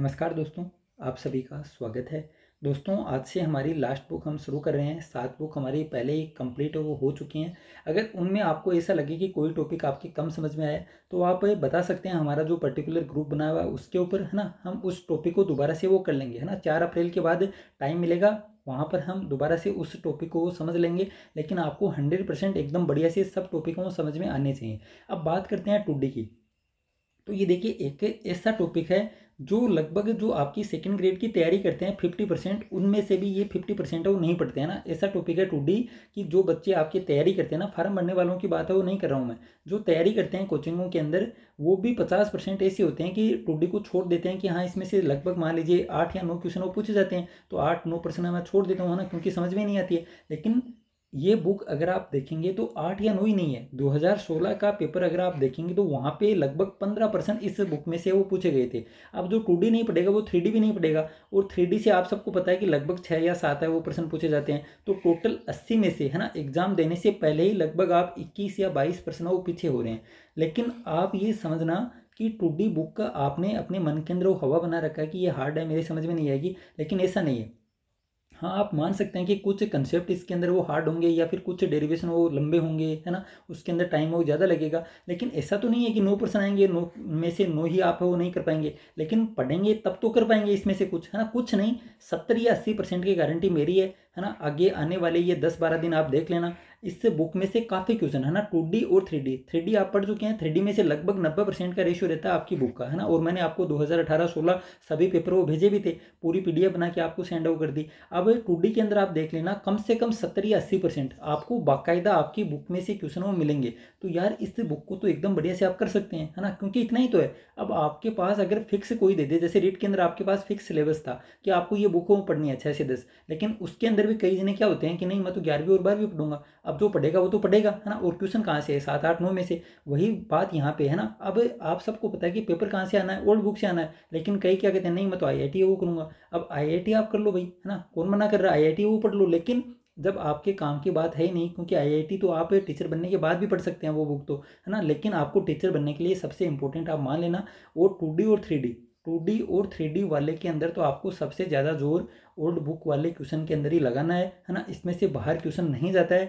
नमस्कार दोस्तों आप सभी का स्वागत है दोस्तों आज से हमारी लास्ट बुक हम शुरू कर रहे हैं सात बुक हमारी पहले ही कंप्लीट वो हो चुकी हैं अगर उनमें आपको ऐसा लगे कि कोई टॉपिक आपके कम समझ में आया तो आप बता सकते हैं हमारा जो पर्टिकुलर ग्रुप बना हुआ है उसके ऊपर है ना हम उस टॉपिक को दोबारा से वो कर लेंगे है ना चार अप्रैल के बाद टाइम मिलेगा वहाँ पर हम दोबारा से उस टॉपिक को समझ लेंगे लेकिन आपको हंड्रेड परसेंट एकदम बढ़िया से सब टॉपिकों को समझ में आने चाहिए अब बात करते हैं टूडी की तो ये देखिए एक ऐसा टॉपिक है जो लगभग जो आपकी सेकंड ग्रेड की तैयारी करते हैं फिफ्टी परसेंट उनमें से भी ये फिफ्टी परसेंट है वो नहीं पढ़ते हैं ना ऐसा टॉपिक है टू डी कि जो बच्चे आपकी तैयारी करते हैं ना फार्म भरने वालों की बात है वो नहीं कर रहा हूँ मैं जो तैयारी करते हैं कोचिंगों के अंदर वो भी पचास परसेंट ऐसे होते हैं कि टू डी को छोड़ देते हैं कि हाँ इसमें से लगभग मान लीजिए आठ या नौ क्वेश्चन वो पूछे जाते हैं तो आठ नौ परसेंट मैं छोड़ देता हूँ ना क्योंकि समझ में नहीं आती है लेकिन ये बुक अगर आप देखेंगे तो आठ या नौ ही नहीं है 2016 का पेपर अगर आप देखेंगे तो वहाँ पे लगभग 15 परसेंट इस बुक में से वो पूछे गए थे अब जो टू नहीं पड़ेगा वो थ्री भी नहीं पड़ेगा और थ्री से आप सबको पता है कि लगभग छः या सात है वो प्रश्न पूछे जाते हैं तो टोटल अस्सी में से है ना एग्जाम देने से पहले ही लगभग आप इक्कीस या बाईस परसेंट वो पीछे हो रहे हैं लेकिन आप ये समझना कि टू बुक का आपने अपने मन के अंदर वो हवा बना रखा है कि ये हार्ड है मेरे समझ में नहीं आएगी लेकिन ऐसा नहीं है हाँ आप मान सकते हैं कि कुछ कंसेप्ट इसके अंदर वो हार्ड होंगे या फिर कुछ डेरिवेशन वो लंबे होंगे है ना उसके अंदर टाइम वो ज़्यादा लगेगा लेकिन ऐसा तो नहीं है कि नो पर्सन आएंगे नो में से नो ही आप वो नहीं कर पाएंगे लेकिन पढ़ेंगे तब तो कर पाएंगे इसमें से कुछ है ना कुछ नहीं सत्तर या अस्सी परसेंट की गारंटी मेरी है है ना आगे आने वाले ये दस बारह दिन आप देख लेना इस बुक में से काफ़ी क्वेश्चन है ना टू डी और थ्री डी थ्री डी आप पढ़ चुके हैं थ्री डी में से लगभग नब्बे परसेंट का रेशियो रहता है आपकी बुक का है ना और मैंने आपको 2018-16 सभी पेपर वो भेजे भी थे पूरी पी बना के आपको सेंड आउट कर दी अब टू डी के अंदर आप देख लेना कम से कम सत्तर या अस्सी परसेंट आपको बाकायदा आपकी बुक में से क्वेश्चन वो मिलेंगे तो यार इस बुक को तो एकदम बढ़िया से आप कर सकते हैं है ना क्योंकि इतना ही तो है अब आपके पास अगर फिक्स कोई दे दे जैसे रीट के अंदर आपके पास फिक्स सिलेबस था कि आपको ये बुक पढ़नी है छः से दस लेकिन उसके अंदर अंदर भी कई जने क्या होते हैं कि नहीं मैं तो ग्यारहवीं और बारहवीं पढ़ूंगा अब जो पढ़ेगा वो तो पढ़ेगा है ना और क्वेश्चन कहाँ से है सात आठ नौ में से वही बात यहाँ पे है ना अब आप सबको पता है कि पेपर कहाँ से आना है ओल्ड बुक से आना है लेकिन कई क्या कहते हैं नहीं मैं तो आई आई वो करूँगा अब आई आप कर लो भाई है ना कौन मना कर रहा है आई वो पढ़ लो लेकिन जब आपके काम की बात है ही नहीं क्योंकि आईआईटी तो आप टीचर बनने के बाद भी पढ़ सकते हैं वो बुक तो है ना लेकिन आपको टीचर बनने के लिए सबसे इंपॉर्टेंट आप मान लेना वो टू और थ्री टू और थ्री वाले के अंदर तो आपको सबसे ज़्यादा जोर ओल्ड बुक वाले क्वेश्चन के अंदर ही लगाना है है ना इसमें से बाहर क्वेश्चन नहीं जाता है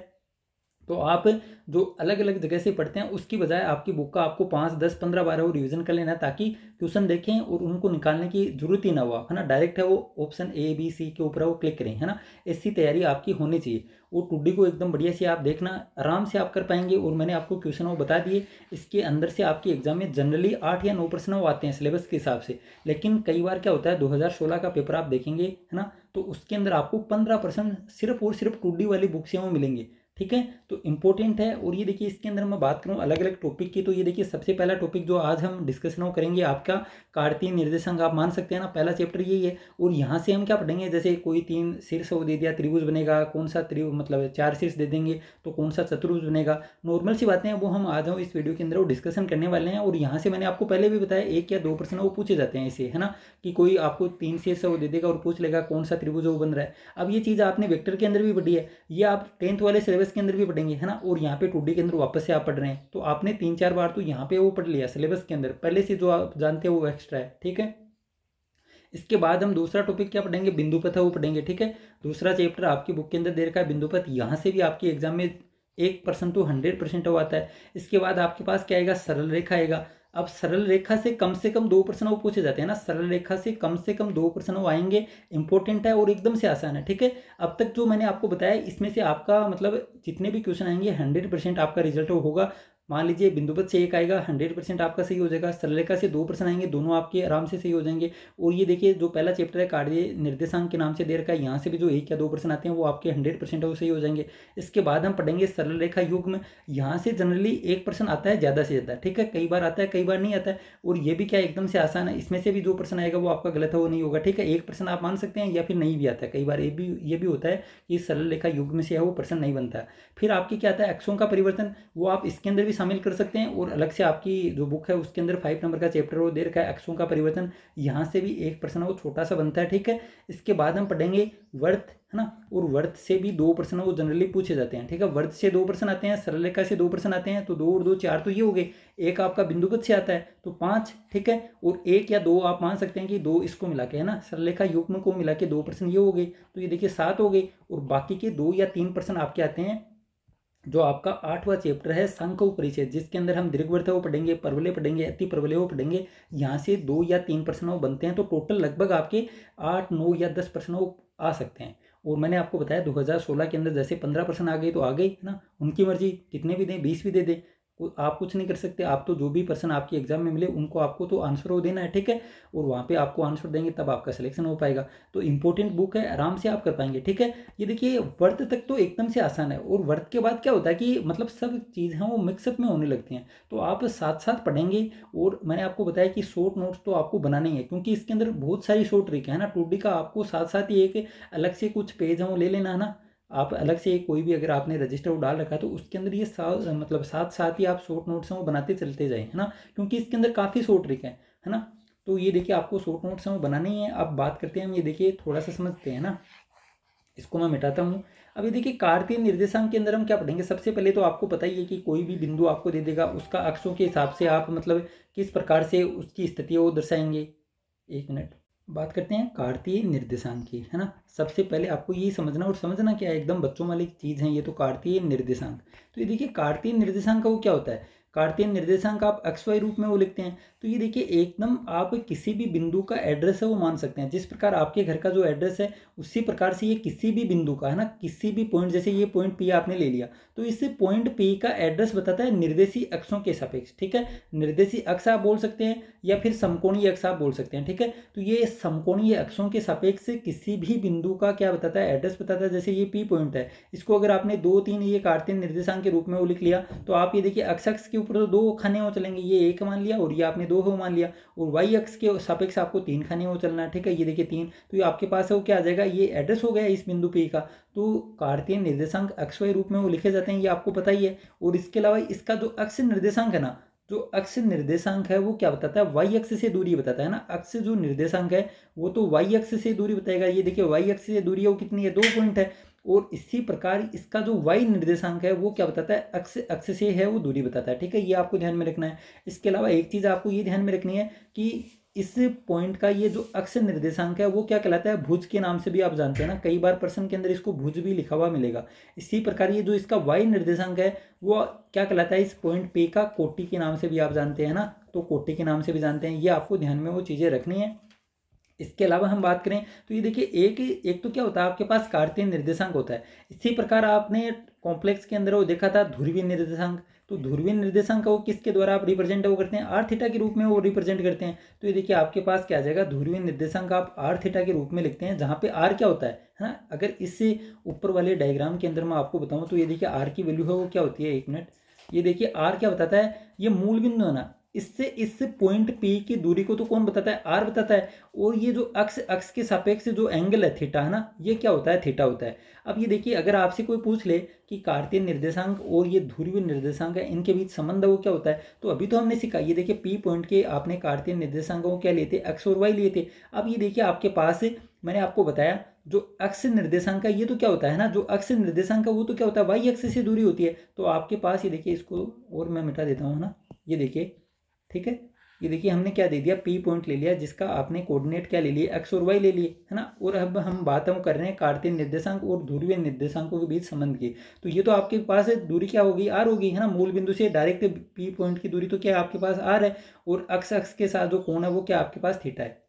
तो आप जो अलग अलग जगह से पढ़ते हैं उसकी बजाय आपकी बुक का आपको पाँच दस पंद्रह बारह वो रिविजन कर लेना है ताकि क्वेश्चन देखें और उनको निकालने की जरूरत ही ना हुआ है ना डायरेक्ट है वो ऑप्शन ए बी सी के ऊपर वो क्लिक करें है ना ऐसी तैयारी आपकी होनी चाहिए वो टूडी को एकदम बढ़िया से आप देखना आराम से आप कर पाएंगे और मैंने आपको क्वेश्चन वो बता दिए इसके अंदर से आपकी एग्जाम में जनरली आठ या नौ प्रश्न वो आते हैं सिलेबस के हिसाब से लेकिन कई बार क्या होता है दो का पेपर आप देखेंगे है ना तो उसके अंदर आपको पंद्रह सिर्फ और सिर्फ टूडी वाली बुक से वो मिलेंगे ठीक है तो इम्पोर्टेंट है और ये देखिए इसके अंदर मैं बात करूँ अलग अलग टॉपिक की तो ये देखिए सबसे पहला टॉपिक जो आज हम डिस्कशन करेंगे आपका कार्तीय निर्देशांक आप मान सकते हैं ना पहला चैप्टर यही है और यहाँ से हम क्या पढ़ेंगे जैसे कोई तीन शीर्ष वो दे दिया त्रिभुज बनेगा कौन सा त्रिभुज मतलब चार शीर्ष दे देंगे तो कौन सा चतुर्भुज बनेगा नॉर्मल सी बातें वो हम आज हम इस वीडियो के अंदर वो डिस्कशन करने वाले हैं और यहाँ से मैंने आपको पहले भी बताया एक या दो प्रश्न वो पूछे जाते हैं इसे है ना कि कोई आपको तीन शीर्ष वो दे देगा और पूछ लेगा कौन सा त्रिभुज वो बन रहा है अब ये चीज़ आपने वेक्टर के अंदर भी पढ़ी है ये आप टेंथ वाले सिलेबस सिलेबस के अंदर भी पढ़ेंगे है ना और यहाँ पे टूडे के अंदर वापस से आप पढ़ रहे हैं तो आपने तीन चार बार तो यहाँ पे वो पढ़ लिया सिलेबस के अंदर पहले से जो आप जानते हैं वो एक्स्ट्रा है ठीक है इसके बाद हम दूसरा टॉपिक क्या पढ़ेंगे बिंदुपथ है वो पढ़ेंगे ठीक है दूसरा चैप्टर आपकी बुक के अंदर दे रखा है बिंदुपथ यहाँ से भी आपके एग्जाम में एक परसेंट टू हंड्रेड परसेंट हो आता है इसके बाद आपके पास क्या आएगा सरल रेखा आएगा अब सरल रेखा से कम से कम दो प्रश्न वो पूछे जाते हैं ना सरल रेखा से कम से कम दो प्रश्न वो आएंगे इंपॉर्टेंट है और एकदम से आसान है ठीक है अब तक जो मैंने आपको बताया इसमें से आपका मतलब जितने भी क्वेश्चन आएंगे हंड्रेड परसेंट आपका रिजल्ट होगा मान लीजिए बिंदु से एक आएगा हंड्रेड परसेंट आपका सही हो जाएगा सरलेखा से दो प्रश्न आएंगे दोनों आपके आराम से सही हो जाएंगे और ये देखिए जो पहला चैप्टर है कार्य निर्देशांक के नाम से दे रखा है यहाँ से भी जो एक या दो प्रश्न आते हैं वो आपके हंड्रेड परसेंट सही हो जाएंगे इसके बाद हम पढ़ेंगे सरल रेखा युग में यहाँ से जनरली एक प्रश्न आता है ज़्यादा से ज़्यादा ठीक है कई बार आता है कई बार नहीं आता है और ये भी क्या एकदम से आसान है इसमें से भी जो प्रश्न आएगा वो आपका गलत है वो नहीं होगा ठीक है एक प्रश्न आप मान सकते हैं या फिर नहीं भी आता है कई बार ये भी ये भी होता है कि सरल रेखा युग में से है वो प्रश्न नहीं बनता फिर आपके क्या आता है एक्सों का परिवर्तन वो आप इसके अंदर भी शामिल कर सकते हैं और अलग से आपकी जो बुक है उसके अंदर फाइव नंबर का चैप्टर वो दे रखा है अक्षों का परिवर्तन यहाँ से भी एक प्रश्न वो छोटा सा बनता है ठीक है इसके बाद हम पढ़ेंगे वर्थ है ना और वर्थ से भी दो प्रश्न वो जनरली पूछे जाते हैं ठीक है वर्थ से दो प्रश्न आते हैं सरलरेखा से दो प्रश्न आते हैं तो दो और दो चार तो ये हो गए एक आपका बिंदुगत से आता है तो पाँच ठीक है और एक या दो आप मान सकते हैं कि दो इसको मिला के है ना सरलरेखा युग्म को मिला के दो प्रश्न ये हो गए तो ये देखिए सात हो गए और बाकी के दो या तीन प्रश्न आपके आते हैं जो आपका आठवां चैप्टर है संख परिचय जिसके अंदर हम दीर्घवर्थ वो पढ़ेंगे परवले पढ़ेंगे अति परवले वो पढ़ेंगे यहाँ से दो या तीन प्रश्न वो बनते हैं तो टोटल लगभग आपके आठ नौ या दस प्रश्न वो आ सकते हैं और मैंने आपको बताया 2016 के अंदर जैसे पंद्रह परसेंट आ गई तो आ गई है ना उनकी मर्जी कितने भी दें बीस भी दे दें आप कुछ नहीं कर सकते आप तो जो भी पर्सन आपकी एग्ज़ाम में मिले उनको आपको तो आंसर हो देना है ठीक है और वहाँ पे आपको आंसर देंगे तब आपका सिलेक्शन हो पाएगा तो इंपॉर्टेंट बुक है आराम से आप कर पाएंगे ठीक है ये देखिए वर्थ तक तो एकदम से आसान है और वर्थ के बाद क्या होता है कि मतलब सब चीज़ हैं वो मिक्सअप में होने लगती हैं तो आप साथ साथ पढ़ेंगे और मैंने आपको बताया कि शॉर्ट नोट्स तो आपको बनाने हैं है क्योंकि इसके अंदर बहुत सारी शॉर्ट ट्रिक है ना टू का आपको साथ साथ ही एक अलग से कुछ पेज हैं वो ले लेना है ना आप अलग से कोई भी अगर आपने रजिस्टर वो डाल रखा है तो उसके अंदर ये सा, मतलब साथ साथ ही आप शॉर्ट नोट्स हैं वो बनाते चलते जाएँ है ना क्योंकि इसके अंदर काफ़ी शॉर्ट ट्रिक है है ना तो ये देखिए आपको शॉर्ट नोट्स वो बनाना ही है आप बात करते हैं हम ये देखिए थोड़ा सा समझते हैं ना इसको मैं मिटाता हूँ अब ये देखिए कार्तीय निर्देशांक के अंदर हम क्या पढ़ेंगे सबसे पहले तो आपको पता ही है कि कोई भी बिंदु आपको दे देगा उसका अक्षों के हिसाब से आप मतलब किस प्रकार से उसकी स्थिति वो दर्शाएंगे एक मिनट बात करते हैं कार्तीय निर्देशांक की है ना सबसे पहले आपको ये समझना और समझना क्या है एकदम बच्चों वाली चीज़ है ये तो कार्तीय निर्देशांक तो ये देखिए कार्तीय निर्देशांक का वो क्या होता है कार्तीय निर्देशांक आप एक्स वाई रूप में वो लिखते हैं तो ये देखिए एकदम आप किसी भी बिंदु का एड्रेस है वो मान सकते हैं जिस प्रकार आपके घर का जो एड्रेस है उसी प्रकार से ये किसी भी बिंदु का है ना किसी भी पॉइंट जैसे ये पॉइंट पी आपने ले लिया तो इससे पॉइंट पी का एड्रेस बताता है निर्देशी अक्षों के सापेक्ष ठीक है निर्देशी अक्ष आप बोल सकते हैं या फिर समकोणीय अक्ष आप बोल सकते हैं ठीक है तो ये समकोणीय अक्षों के सापेक्ष किसी भी बिंदु का क्या बताता है एड्रेस बताता है जैसे ये पी पॉइंट है इसको अगर आपने दो तीन ये कार्तिक निर्देशांक के रूप में वो लिख लिया तो आप ये देखिए अक्ष अक्ष के ऊपर तो दो खाने हो चलेंगे ये एक मान लिया और ये आपने दो हो मान लिया और वाई अक्ष के सापेक्ष आपको तीन खाने हो चलना है ठीक है ये देखिए तीन तो ये आपके पास है वो क्या आ जाएगा ये एड्रेस हो गया इस बिंदु पी का तो कार्तीय निर्देशांक अक्ष रूप में वो लिखे जाते हैं ये आपको पता ही है और इसके अलावा इसका जो अक्ष निर्देशांक है ना जो अक्ष निर्देशांक है वो क्या बताता है वाई अक्ष से दूरी बताता है ना अक्ष जो निर्देशांक है वो तो वाई अक्ष से दूरी बताएगा ये देखिए वाई अक्ष से दूरी है वो कितनी है दो पॉइंट है और इसी प्रकार इसका जो वाई निर्देशांक है वो क्या बताता है अक्ष अक्ष से है वो दूरी बताता है ठीक है ये आपको ध्यान में रखना है इसके अलावा एक चीज़ आपको ये ध्यान में रखनी है कि इस पॉइंट का ये जो अक्ष निर्देशांक है वो क्या कहलाता है भुज के नाम से भी आप जानते हैं ना कई बार प्रश्न के अंदर इसको भुज भी लिखा हुआ मिलेगा इसी प्रकार ये जो इसका वाई निर्देशांक है वो क्या कहलाता है इस पॉइंट पे का कोटी के नाम से भी आप जानते हैं ना तो कोटी के नाम से भी जानते हैं ये आपको ध्यान में वो चीज़ें रखनी है इसके अलावा हम बात करें तो ये देखिए एक एक तो क्या होता है आपके पास कार्तीय निर्देशांक होता है इसी प्रकार आपने कॉम्प्लेक्स के अंदर वो देखा था ध्रुवीय निर्देशांक तो ध्रुवीय निर्देशांक को किसके द्वारा आप रिप्रेजेंट वो करते हैं आर थीटा के रूप में वो रिप्रेजेंट करते हैं तो ये देखिए आपके पास क्या आ जाएगा ध्रुवीय निर्देशांक आप आर थीटा के रूप में लिखते हैं जहाँ पे आर क्या होता है है ना अगर इससे ऊपर वाले डायग्राम के अंदर मैं आपको बताऊँ तो ये देखिए आर की वैल्यू है वो क्या होती है एक मिनट ये देखिए आर क्या बताता है ये मूल बिंदु है ना इससे इस पॉइंट पी की दूरी को तो कौन बताता है आर बताता है और ये जो अक्स अक्स के सापेक्ष जो एंगल है थीटा है ना ये क्या होता है थीटा होता है अब ये देखिए अगर आपसे कोई पूछ ले कि कार्तीय निर्देशांक और ये ध्रुवीय निर्देशांक है इनके बीच संबंध वो क्या होता है तो अभी तो हमने सीखा ये देखिए पी पॉइंट के आपने कार्तीय निर्देशांक को क्या लिए थे एक्स और वाई लिए थे अब ये देखिए आपके पास मैंने आपको बताया जो अक्ष निर्देशांक है ये तो क्या होता है ना जो अक्ष निर्देशांक है वो तो क्या होता है वाई अक्ष से दूरी होती है तो आपके पास ये देखिए इसको और मैं मिटा देता हूँ ना ये देखिए ठीक है ये देखिए हमने क्या दे दिया पी पॉइंट ले लिया जिसका आपने कोऑर्डिनेट क्या ले लिया एक्स और वाई ले लिए है ना और अब हम हम कर रहे हैं कार्तीय निर्देशांक और ध्रुवीय निर्देशांकों के बीच संबंध की तो ये तो आपके पास दूरी क्या होगी आर होगी है ना मूल बिंदु से डायरेक्ट पी पॉइंट की दूरी तो क्या आपके पास आर है और अक्स अक्स के साथ जो कोण है वो क्या आपके पास थीटा है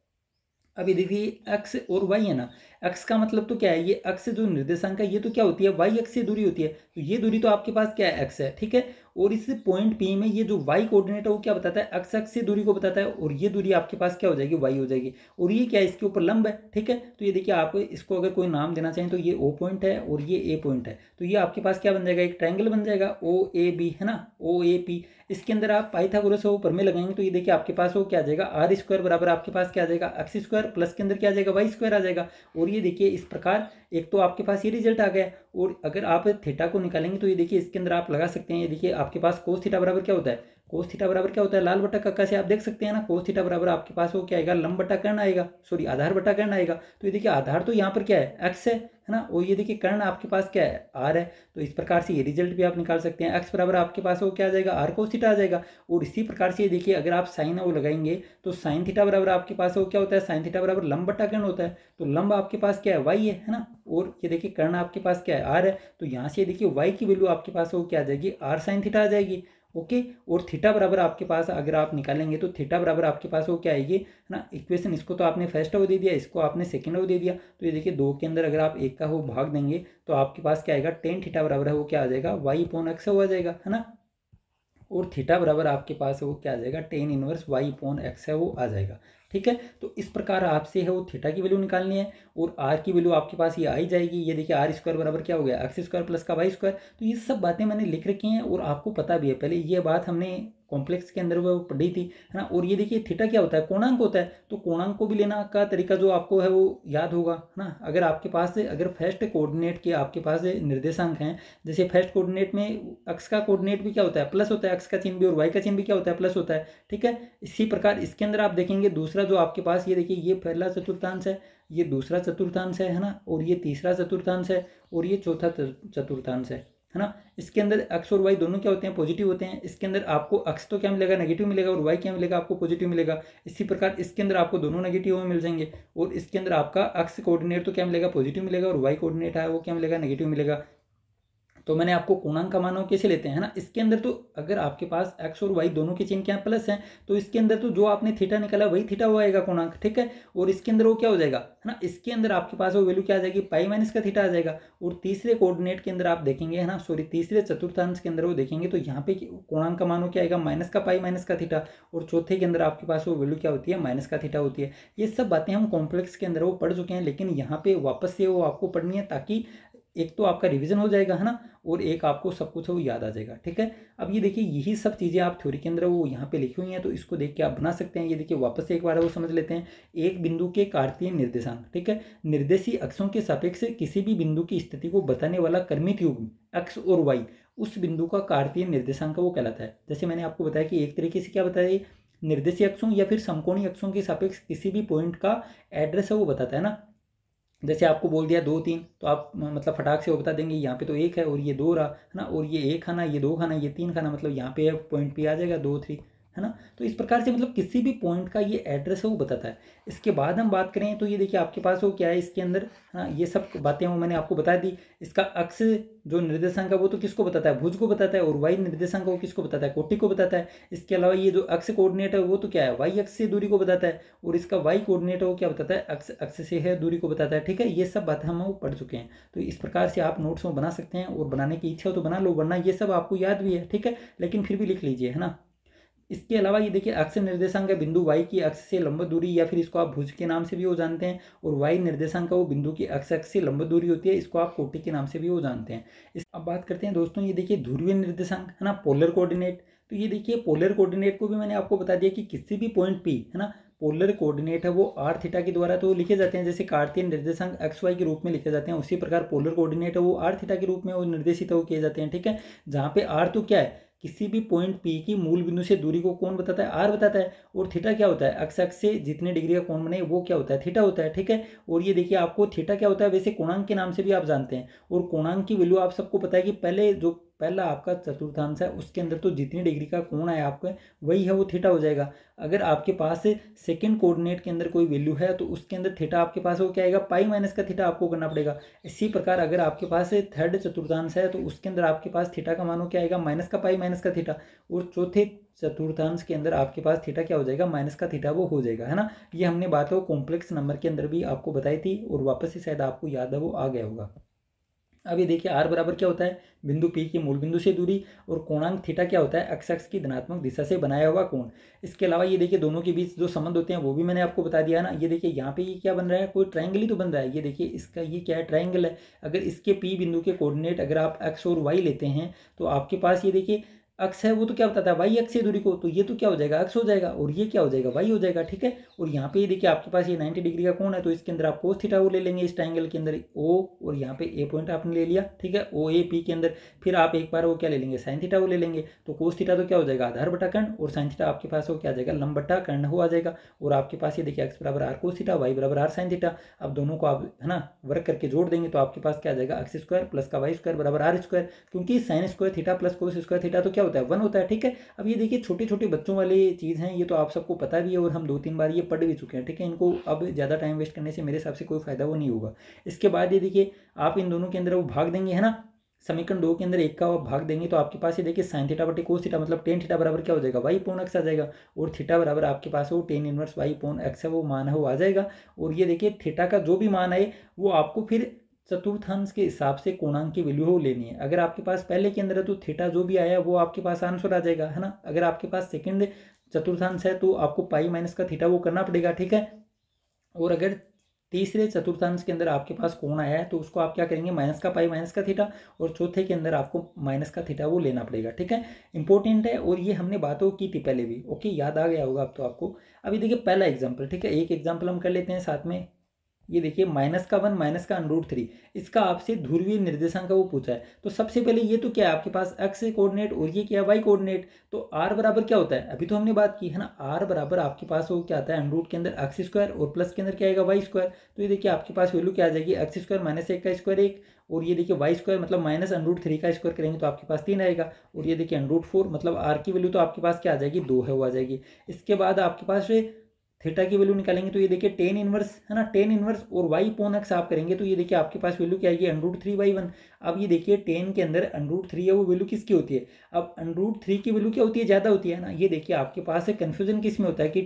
अभी देखिए एक्स और वाई है ना एक्स का मतलब तो क्या है ये अक्स जो निर्देशांक है ये तो क्या होती है वाई अक्ष से दूरी होती है तो ये दूरी तो आपके पास क्या है एक्स है ठीक है और इस पॉइंट पी में ये जो वाई कोऑर्डिनेट है वो क्या बताता है अक्स अक्ष से दूरी को बताता है और ये दूरी आपके पास क्या हो जाएगी वाई हो जाएगी और ये क्या इसके ऊपर लंब है ठीक है तो ये देखिए आप इसको अगर कोई नाम देना चाहें तो ये ओ पॉइंट है और ये ए पॉइंट है तो ये आपके पास क्या बन जाएगा एक ट्राइंगल बन जाएगा ओ ए बी है ना ओ ए पी इसके अंदर आप पाइथागोरस और प्रमेय लगाएंगे तो ये देखिए आपके पास वो क्या आ जाएगा आर स्क्वायर बराबर आपके पास क्या आ जाएगा एक्स स्क्वायर प्लस के अंदर क्या आ जाएगा वाई स्क्वायर आ जाएगा और ये देखिए इस प्रकार एक तो आपके पास ये रिजल्ट आ गया और अगर आप थीटा को निकालेंगे तो ये देखिए इसके अंदर आप लगा सकते हैं ये देखिए आपके पास कोस थीटा बराबर क्या होता है कोस थीटा बराबर क्या होता है लाल बटा कक्का से आप देख सकते हैं ना कोस थीटा बराबर आपके पास वो क्या आएगा लंब बटा कर्ण आएगा सॉरी आधार बटा कर्ण आएगा तो ये देखिए आधार तो यहाँ पर क्या है एक्स है है ना और ये देखिए कर्ण आपके पास क्या है आर है तो इस प्रकार से ये रिजल्ट भी आप निकाल सकते हैं एक्स बराबर आपके पास वो क्या आ जाएगा आर को थीटा आ जाएगा और इसी प्रकार से ये देखिए अगर आप साइन वो लगाएंगे तो साइन थीटा बराबर आपके पास वो क्या होता है साइन थीटा बराबर लंब बटा कर्ण होता है तो लंब आपके पास क्या है वाई है है ना और ये देखिए कर्ण आपके पास क्या है आर है तो यहाँ से देखिए वाई की वैल्यू आपके पास वो क्या आ जाएगी आर साइन थीटा आ जाएगी ओके और थीटा बराबर आपके पास अगर आप निकालेंगे तो थीटा बराबर आपके पास वो क्या आएगी है ना इक्वेशन इसको तो आपने फर्स्ट हाउ दे दिया इसको आपने सेकेंड हाउ दे दिया तो ये देखिए दो के अंदर अगर आप एक का हो भाग देंगे तो आपके पास क्या आएगा टेन थीटा बराबर है वो क्या आ जाएगा वाई पोन एक्स हो जाएगा है ना और थीटा बराबर आपके पास वो क्या आ जाएगा tan inverse y upon x है वो आ जाएगा ठीक है तो इस प्रकार आपसे है वो थीटा की वैल्यू निकालनी है और आर की वैल्यू आपके पास ये आई जाएगी ये देखिए आर स्क्वायर बराबर क्या हो गया एक्स स्क्वायर प्लस का वाई स्क्वायर तो ये सब बातें मैंने लिख रखी हैं और आपको पता भी है पहले ये बात हमने कॉम्प्लेक्स के अंदर वो पढ़ी थी है ना और ये देखिए थीटा क्या होता है कोणांक होता है तो कोणांक को भी लेना का तरीका जो आपको है वो याद होगा है ना अगर आपके पास अगर फर्स्ट कोऑर्डिनेट के आपके पास निर्देशांक हैं जैसे फर्स्ट कोऑर्डिनेट में अक्स का कोऑर्डिनेट भी क्या होता है प्लस होता है अक्स का चिन्ह भी और वाई का चिन्ह भी क्या होता है प्लस होता है ठीक है इसी प्रकार इसके अंदर आप देखेंगे दूसरा जो आपके पास ये देखिए ये पहला चतुर्थांश है ये दूसरा चतुर्थांश है ना और ये तीसरा चतुर्थांश है और ये चौथा चतुर्थांश है है ना इसके अंदर एक्स और वाई दोनों क्या होते हैं पॉजिटिव होते हैं इसके अंदर आपको एक्स तो क्या मिलेगा नेगेटिव मिलेगा और वाई क्या मिलेगा आपको पॉजिटिव मिलेगा इसी प्रकार इसके अंदर आपको दोनों नेगेटिव में मिल जाएंगे और इसके अंदर आपका एक्स कोऑर्डिनेट तो क्या मिलेगा पॉजिटिव मिलेगा और वाई कोऑर्डिनेट है वो क्या मिलेगा नेगेटिव मिलेगा तो मैंने आपको पूर्णांक का मानव कैसे लेते हैं ना इसके अंदर तो अगर आपके पास एक्स और वाई दोनों के चिन्ह क्या प्लस हैं तो इसके अंदर तो जो आपने थीटा निकाला वही थीटा हो जाएगा पूर्णांक ठीक है और इसके अंदर वो क्या हो जाएगा है ना इसके अंदर आपके पास वो वैल्यू क्या आ जाएगी पाई माइनस का थीटा आ जाएगा और तीसरे कोऑर्डिनेट के अंदर आप देखेंगे है ना सॉरी तीसरे चतुर्थांश के अंदर वो देखेंगे तो यहाँ पे पूर्णांक का मानो क्या आएगा माइनस का पाई माइनस का थीटा और चौथे के अंदर आपके पास वो वैल्यू क्या होती है माइनस का थीटा होती है ये सब बातें हम कॉम्प्लेक्स के अंदर वो पढ़ चुके हैं लेकिन यहाँ पे वापस से वो आपको पढ़नी है ताकि एक तो आपका रिवीजन हो जाएगा है ना और एक आपको सब कुछ वो याद आ जाएगा ठीक है अब ये देखिए यही सब चीज़ें आप थ्योरी के अंदर वो यहाँ पे लिखी हुई हैं तो इसको देख के आप बना सकते हैं ये देखिए वापस से एक बार वो समझ लेते हैं एक बिंदु के कार्तीय निर्देशांक ठीक है निर्देशी अक्षों के सापेक्ष किसी भी बिंदु की स्थिति को बताने वाला कर्मित युग एक्स और वाई उस बिंदु का कार्तीय निर्देशांक वो कहलाता है जैसे मैंने आपको बताया कि एक तरीके से क्या बताया निर्देशी अक्षों या फिर समकोणी अक्षों के सापेक्ष किसी भी पॉइंट का एड्रेस है वो बताता है ना जैसे आपको बोल दिया दो तीन तो आप मतलब फटाक से वो बता देंगे यहाँ पे तो एक है और ये दो रहा है ना और ये एक खाना ये दो खाना ये तीन खाना मतलब यहाँ पे पॉइंट पे आ जाएगा दो थ्री है ना तो इस प्रकार से मतलब किसी भी पॉइंट का ये एड्रेस है वो बताता है इसके बाद हम बात करें तो ये देखिए आपके पास वो क्या है इसके अंदर है हाँ, ना ये सब बातें वो मैंने आपको बता दी इसका अक्स जो निर्देशांक है वो तो किसको बताता है भुज को बताता है और वाई निर्देशांक वो किसको बताता है कोटि को बताता है इसके अलावा ये जो अक्स कोऑर्डिनेट है वो तो क्या है वाई अक्ष से दूरी को बताता है और इसका वाई कोऑर्डिनेट है वो क्या बताता है अक्स अक्ष से है दूरी को बताता है ठीक है ये सब बातें हम पढ़ चुके हैं तो इस प्रकार से आप नोट्स वो बना सकते हैं और बनाने की इच्छा हो तो बना लो वरना ये सब आपको याद भी है ठीक है लेकिन फिर भी लिख लीजिए है ना इसके अलावा ये देखिए अक्ष निर्देशांक है बिंदु वाई की अक्ष से लंबा दूरी या फिर इसको आप भुज के नाम से भी वो जानते हैं और वाई निर्देशांक का वो बिंदु की अक्ष अक्ष से लंबा दूरी होती है इसको आप कोटि के नाम से भी वो जानते हैं इस अब बात करते हैं दोस्तों ये देखिए ध्रुवीय निर्देशांक है ना पोलर कोऑर्डिनेट तो ये देखिए पोलर कोऑर्डिनेट को भी मैंने आपको बता दिया कि किसी भी पॉइंट पी है ना पोलर कोऑर्डिनेट है वो आर थीटा के द्वारा तो लिखे जाते हैं जैसे कार्तीय निर्देशांक एक्स वाई के रूप में लिखे जाते हैं उसी प्रकार पोलर कोऑर्डिनेट है वो आर थीटा के रूप में वो निर्देशित हो किए जाते हैं ठीक है जहाँ पे आर तो क्या है किसी भी पॉइंट पी की मूल बिंदु से दूरी को कौन बताता है आर बताता है और थीटा क्या होता है अक्ष अक्ष से जितने डिग्री का कोण बने वो क्या होता है थीटा होता है ठीक है और ये देखिए आपको थीटा क्या होता है वैसे कोणांक के नाम से भी आप जानते हैं और कोणांक की वैल्यू आप सबको पता है कि पहले जो पहला आपका चतुर्थांश है उसके अंदर तो जितनी डिग्री का कोण है आपका वही है वो थीटा हो जाएगा अगर आपके पास सेकेंड कोऑर्डिनेट के अंदर कोई वैल्यू है तो उसके अंदर थीटा आपके पास वो क्या आएगा पाई माइनस का थीटा आपको करना पड़ेगा इसी प्रकार अगर आपके पास थर्ड चतुर्थांश है तो उसके अंदर आपके पास थीटा का मानो क्या आएगा माइनस का पाई माइनस का थीटा और चौथे चतुर्थांश के अंदर आपके पास थीटा क्या हो जाएगा माइनस का थीटा वो हो जाएगा है ना ये हमने बात वो कॉम्प्लेक्स नंबर के अंदर भी आपको बताई थी और वापस ही शायद आपको याद है वो आ गया होगा अब ये देखिए आर बराबर क्या होता है बिंदु पी की मूल बिंदु से दूरी और कोणांक थीटा क्या होता है एक्सएक्स की धनात्मक दिशा से बनाया हुआ कोण इसके अलावा ये देखिए दोनों के बीच जो संबंध होते हैं वो भी मैंने आपको बता दिया ना ये देखिए यहाँ पे ये क्या बन रहा है कोई ट्राइंगल ही तो बन रहा है ये देखिए इसका ये क्या है ट्राइंगल है अगर इसके पी बिंदु के कोर्डिनेट अगर आप एक्स और वाई लेते हैं तो आपके पास ये देखिए अक्स है वो तो क्या बताता है वाई अक्षीय दूरी को तो ये तो क्या हो जाएगा अक्स हो जाएगा और ये क्या हो जाएगा वाई हो जाएगा ठीक है और यहाँ पे देखिए आपके पास ये 90 डिग्री का कोण है तो इसके अंदर आप कोस थीटा वो ले लेंगे इस ट्राइंगल के अंदर ओ और यहाँ पे ए पॉइंट आपने ले लिया ठीक है ओ ए पी के अंदर फिर आप एक बार वो क्या ले लेंगे साइन थीटा वो ले लेंगे तो कोस थीटा तो क्या हो जाएगा आधार बटा कर्ण और साइन थीटा आपके पास हो क्या आ जाएगा लंब बटा कर्ण हो आ जाएगा और आपके पास ये देखिए एक्स बराबर आर कोस थीटा वाई बराबर आर साइन थीटा अब दोनों को आप है ना वर्क करके जोड़ देंगे तो आपके पास क्या आ जाएगा एक्स स्क्वायर प्लस का वाई स्क्वायर बराबर आर स्क्वायर क्योंकि sine square theta plus cos square theta तो क्या होता है वन होता है ठीक है अब ये देखिए छोटे छोटे बच्चों वाली चीज़ हैं ये तो आप सबको पता भी है और हम दो तीन बार ये पढ़ भी चुके हैं ठीक है इनको अब ज़्यादा टाइम वेस्ट करने से मेरे हिसाब से कोई फ़ायदा वो नहीं होगा इसके बाद ये देखिए आप इन दोनों के अंदर वो भाग देंगे है ना समीकरण दो के अंदर एक का आप भाग देंगे तो आपके पास ये देखिए साइन थीटा बटे कोस थीटा मतलब टेन थीटा बराबर क्या हो जाएगा वाई पोन एक्स आ जाएगा और थीटा बराबर आपके पास वो tan inverse y upon x है वो मान है वो आ जाएगा और ये देखिए थीटा का जो भी मान आए वो आपको फिर चतुर्थांश के हिसाब से कोणांक की वैल्यू लेनी है अगर आपके पास पहले के अंदर है तो थीटा जो भी आया वो आपके पास आंसर आ जाएगा है ना अगर आपके पास सेकंड चतुर्थांश है तो आपको पाई माइनस का थीटा वो करना पड़ेगा ठीक है और अगर तीसरे चतुर्थांश के अंदर आपके पास कोण आया है तो उसको आप क्या करेंगे माइनस का पाई माइनस का थीटा और चौथे के अंदर आपको माइनस का थीटा वो लेना पड़ेगा ठीक है इंपॉर्टेंट है और ये हमने बातों की थी पहले भी ओके याद आ गया होगा अब तो आपको अभी देखिए पहला एग्जाम्पल ठीक है एक एग्जाम्पल हम कर लेते हैं साथ में ये देखिए माइनस का वन माइनस का अनरूट थ्री इसका आपसे ध्रुवीय निर्देशांक का वो पूछा है तो सबसे पहले ये तो क्या है आपके पास एक्स कोऑर्डिनेट और ये क्या वाई कोऑर्डिनेट तो आर बराबर क्या होता है अभी तो हमने बात की है ना आर बराबर आपके पास वो क्या आता है अनरूट के अंदर एक्स स्क्वायर और प्लस के अंदर क्या आएगा वाई स्क्वायर तो ये देखिए आपके पास वैल्यू क्या आ जाएगी एक्स स्क्वायर माइनस एक का स्क्वायर एक और ये देखिए वाई स्क्वायर मतलब माइनस अनरूट थ्री का स्क्वायर करेंगे तो आपके पास तीन आएगा और ये देखिए अनरूट फोर मतलब आर की वैल्यू तो आपके पास क्या आ जाएगी दो है वो आ जाएगी इसके बाद आपके पास थीटा की वैल्यू निकालेंगे तो ये देखिए टेन इनवर्स है ना टेन इनवर्स और वाई पोन एक्स आप करेंगे तो ये देखिए आपके पास वैल्यू क्या आएगी अनरूट थ्री वाई वन अब ये देखिए टेन के अंदर अनरूट थ्री है वो वैल्यू किसकी होती है अब अनरूट थ्री की वैल्यू क्या होती है ज़्यादा होती है ना ये देखिए आपके पास है कन्फ्यूजन किस में होता है कि